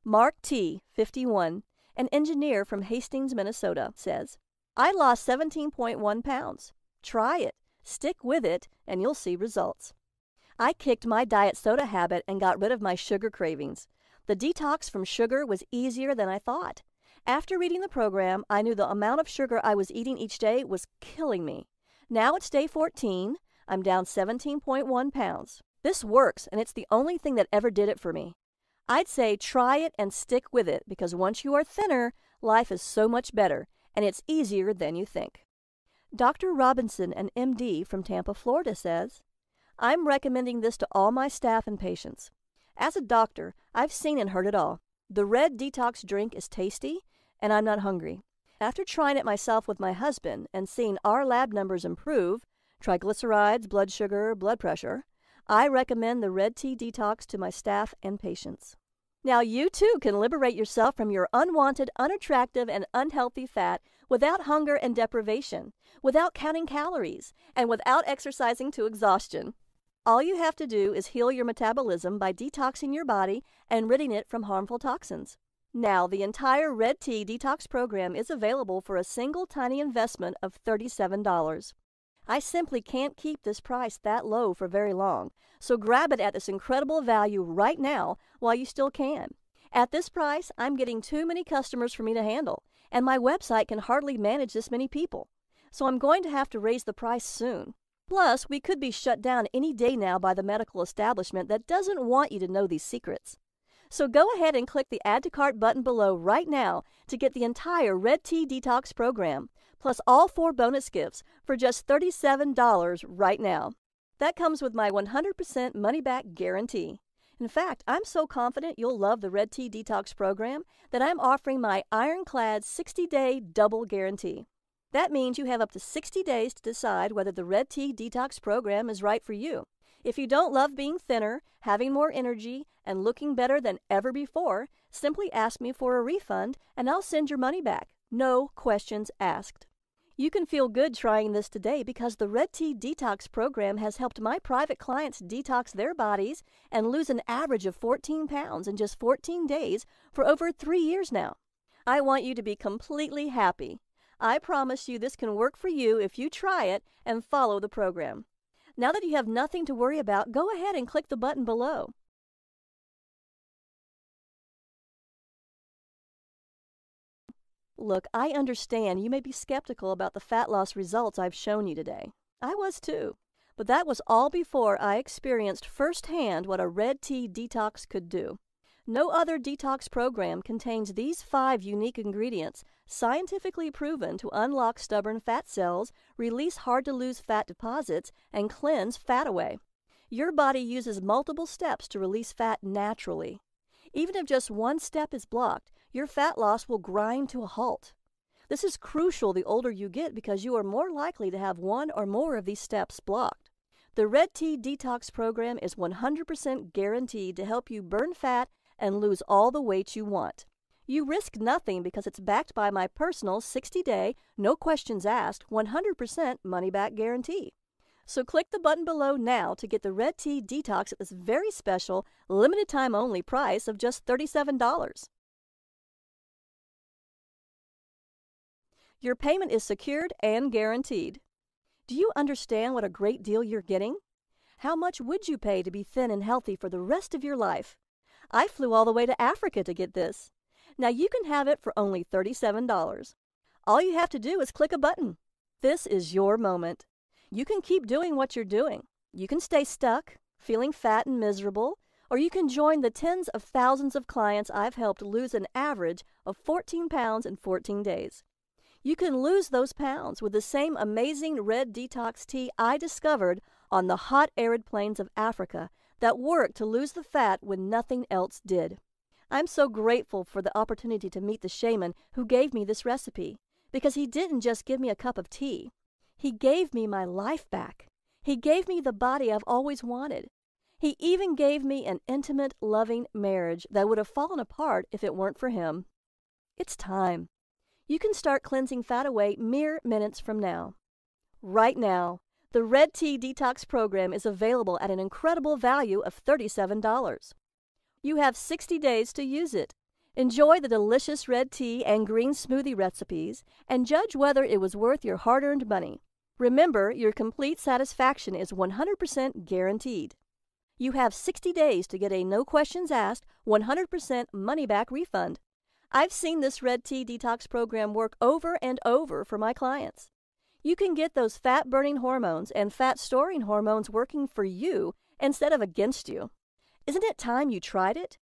Mark T., 51, an engineer from Hastings, Minnesota, says, I lost 17.1 pounds. Try it, stick with it, and you'll see results. I kicked my diet soda habit and got rid of my sugar cravings. The detox from sugar was easier than I thought. After reading the program, I knew the amount of sugar I was eating each day was killing me. Now it's day 14. I'm down 17.1 pounds. This works, and it's the only thing that ever did it for me. I'd say try it and stick with it because once you are thinner, life is so much better, and it's easier than you think. Dr. Robinson, an MD from Tampa, Florida, says I'm recommending this to all my staff and patients. As a doctor, I've seen and heard it all. The red detox drink is tasty, and I'm not hungry. After trying it myself with my husband and seeing our lab numbers improve triglycerides, blood sugar, blood pressure I recommend the red tea detox to my staff and patients. Now, you too can liberate yourself from your unwanted, unattractive, and unhealthy fat without hunger and deprivation, without counting calories, and without exercising to exhaustion. All you have to do is heal your metabolism by detoxing your body and ridding it from harmful toxins. Now, the entire Red Tea Detox program is available for a single tiny investment of $37. I simply can't keep this price that low for very long, so grab it at this incredible value right now while you still can. At this price, I'm getting too many customers for me to handle, and my website can hardly manage this many people. So I'm going to have to raise the price soon. Plus, we could be shut down any day now by the medical establishment that doesn't want you to know these secrets. So go ahead and click the Add to Cart button below right now to get the entire Red Tea Detox program, plus all four bonus gifts for just $37 right now. That comes with my 100% money back guarantee. In fact, I'm so confident you'll love the Red Tea Detox program that I'm offering my ironclad 60 day double guarantee. That means you have up to 60 days to decide whether the Red Tea Detox program is right for you. If you don't love being thinner, having more energy, and looking better than ever before, simply ask me for a refund and I'll send your money back. No questions asked. You can feel good trying this today because the Red Tea Detox program has helped my private clients detox their bodies and lose an average of 14 pounds in just 14 days for over three years now. I want you to be completely happy. I promise you this can work for you if you try it and follow the program. Now that you have nothing to worry about, go ahead and click the button below. Look, I understand you may be skeptical about the fat loss results I've shown you today. I was too. But that was all before I experienced firsthand what a red tea detox could do. No other detox program contains these five unique ingredients, scientifically proven to unlock stubborn fat cells, release hard to lose fat deposits, and cleanse fat away. Your body uses multiple steps to release fat naturally. Even if just one step is blocked, your fat loss will grind to a halt. This is crucial the older you get because you are more likely to have one or more of these steps blocked. The Red Tea Detox Program is 100% guaranteed to help you burn fat and lose all the weight you want. You risk nothing because it's backed by my personal 60 day, no questions asked, 100% money back guarantee. So click the button below now to get the Red Tea Detox at this very special, limited time only price of just $37. Your payment is secured and guaranteed. Do you understand what a great deal you're getting? How much would you pay to be thin and healthy for the rest of your life? I flew all the way to Africa to get this. Now you can have it for only $37. All you have to do is click a button. This is your moment. You can keep doing what you're doing. You can stay stuck, feeling fat and miserable, or you can join the tens of thousands of clients I've helped lose an average of 14 pounds in 14 days. You can lose those pounds with the same amazing red detox tea I discovered on the hot, arid plains of Africa that worked to lose the fat when nothing else did. I'm so grateful for the opportunity to meet the shaman who gave me this recipe, because he didn't just give me a cup of tea. He gave me my life back. He gave me the body I've always wanted. He even gave me an intimate, loving marriage that would have fallen apart if it weren't for him. It's time. You can start cleansing fat away mere minutes from now. Right now, the Red Tea Detox Program is available at an incredible value of $37. You have 60 days to use it. Enjoy the delicious red tea and green smoothie recipes and judge whether it was worth your hard earned money. Remember, your complete satisfaction is 100% guaranteed. You have 60 days to get a no questions asked 100% money back refund. I've seen this red tea detox program work over and over for my clients. You can get those fat burning hormones and fat storing hormones working for you instead of against you. Isn't it time you tried it?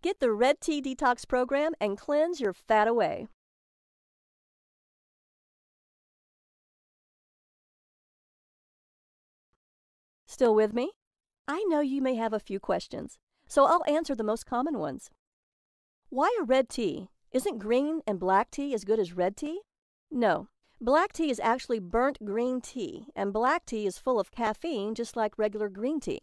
Get the Red Tea Detox Program and cleanse your fat away. Still with me? I know you may have a few questions, so I'll answer the most common ones. Why a red tea? Isn't green and black tea as good as red tea? No, Black tea is actually burnt green tea, and black tea is full of caffeine just like regular green tea.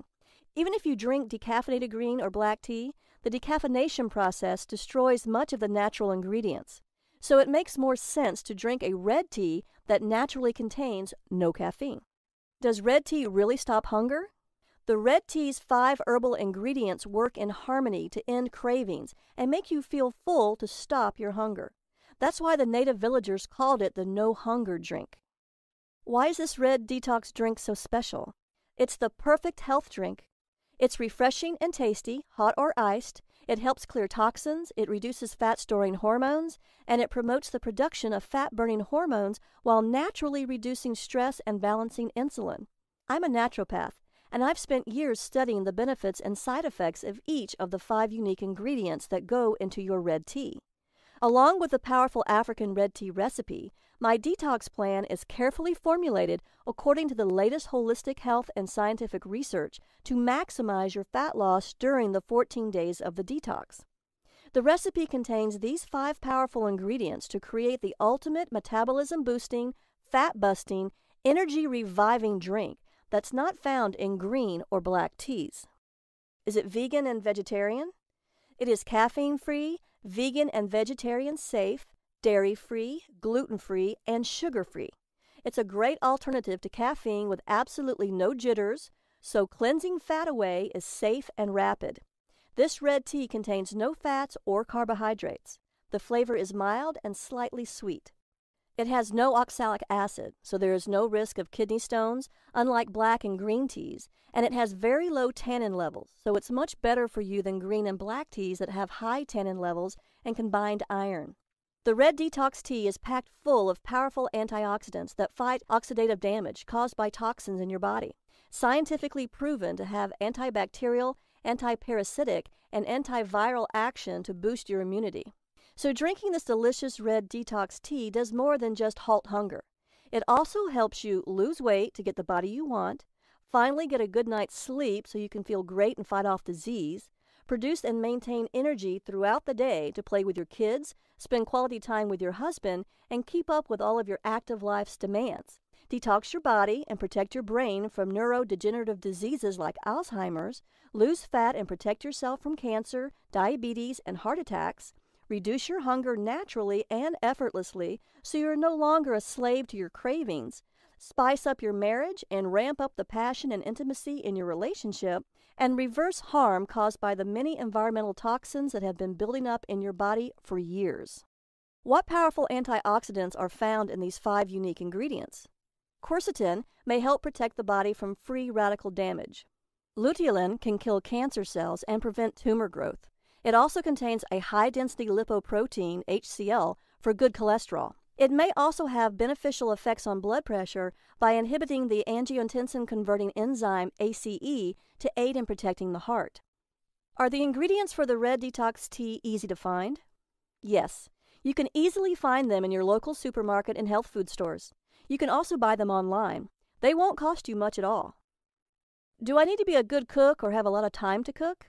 Even if you drink decaffeinated green or black tea, the decaffeination process destroys much of the natural ingredients. So it makes more sense to drink a red tea that naturally contains no caffeine. Does red tea really stop hunger? The red tea's five herbal ingredients work in harmony to end cravings and make you feel full to stop your hunger. That's why the native villagers called it the no hunger drink. Why is this red detox drink so special? It's the perfect health drink. It's refreshing and tasty, hot or iced. It helps clear toxins, it reduces fat storing hormones, and it promotes the production of fat burning hormones while naturally reducing stress and balancing insulin. I'm a naturopath, and I've spent years studying the benefits and side effects of each of the five unique ingredients that go into your red tea. Along with the powerful African red tea recipe, my detox plan is carefully formulated according to the latest holistic health and scientific research to maximize your fat loss during the 14 days of the detox. The recipe contains these five powerful ingredients to create the ultimate metabolism boosting, fat busting, energy reviving drink that's not found in green or black teas. Is it vegan and vegetarian? It is caffeine free, vegan and vegetarian safe, dairy free, gluten free, and sugar free. It's a great alternative to caffeine with absolutely no jitters, so cleansing fat away is safe and rapid. This red tea contains no fats or carbohydrates. The flavor is mild and slightly sweet. It has no oxalic acid, so there is no risk of kidney stones, unlike black and green teas, and it has very low tannin levels, so it's much better for you than green and black teas that have high tannin levels and combined iron. The red detox tea is packed full of powerful antioxidants that fight oxidative damage caused by toxins in your body. Scientifically proven to have antibacterial, antiparasitic, and antiviral action to boost your immunity. So, drinking this delicious red detox tea does more than just halt hunger. It also helps you lose weight to get the body you want, finally get a good night's sleep so you can feel great and fight off disease, produce and maintain energy throughout the day to play with your kids, spend quality time with your husband, and keep up with all of your active life's demands. Detox your body and protect your brain from neurodegenerative diseases like Alzheimer's, lose fat and protect yourself from cancer, diabetes, and heart attacks Reduce your hunger naturally and effortlessly so you're no longer a slave to your cravings. Spice up your marriage and ramp up the passion and intimacy in your relationship, and reverse harm caused by the many environmental toxins that have been building up in your body for years. What powerful antioxidants are found in these five unique ingredients? Quercetin may help protect the body from free radical damage. Luteolin can kill cancer cells and prevent tumor growth. It also contains a high density lipoprotein, HCl, for good cholesterol. It may also have beneficial effects on blood pressure by inhibiting the angiotensin converting enzyme ACE to aid in protecting the heart. Are the ingredients for the red detox tea easy to find? Yes. You can easily find them in your local supermarket and health food stores. You can also buy them online. They won't cost you much at all. Do I need to be a good cook or have a lot of time to cook?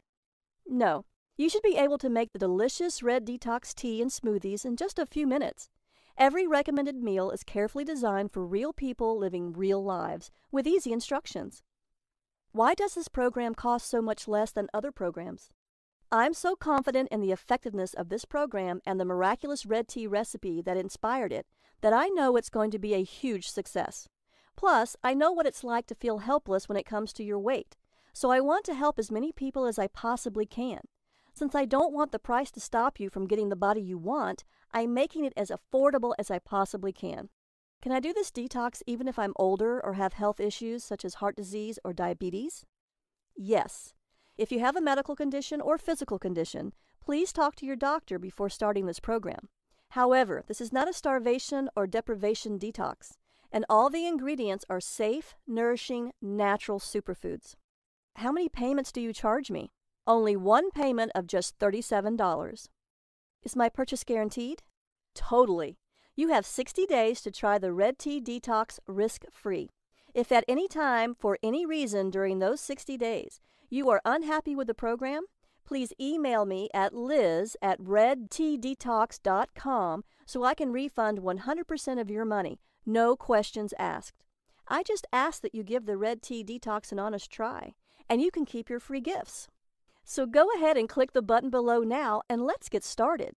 No. You should be able to make the delicious red detox tea and smoothies in just a few minutes. Every recommended meal is carefully designed for real people living real lives with easy instructions. Why does this program cost so much less than other programs? I'm so confident in the effectiveness of this program and the miraculous red tea recipe that inspired it that I know it's going to be a huge success. Plus, I know what it's like to feel helpless when it comes to your weight, so I want to help as many people as I possibly can. Since I don't want the price to stop you from getting the body you want, I'm making it as affordable as I possibly can. Can I do this detox even if I'm older or have health issues such as heart disease or diabetes? Yes. If you have a medical condition or physical condition, please talk to your doctor before starting this program. However, this is not a starvation or deprivation detox, and all the ingredients are safe, nourishing, natural superfoods. How many payments do you charge me? Only one payment of just $37. Is my purchase guaranteed? Totally. You have 60 days to try the Red Tea Detox risk free. If at any time, for any reason during those 60 days, you are unhappy with the program, please email me at liz at com so I can refund 100% of your money, no questions asked. I just ask that you give the Red Tea Detox an Honest try, and you can keep your free gifts. So go ahead and click the button below now and let's get started.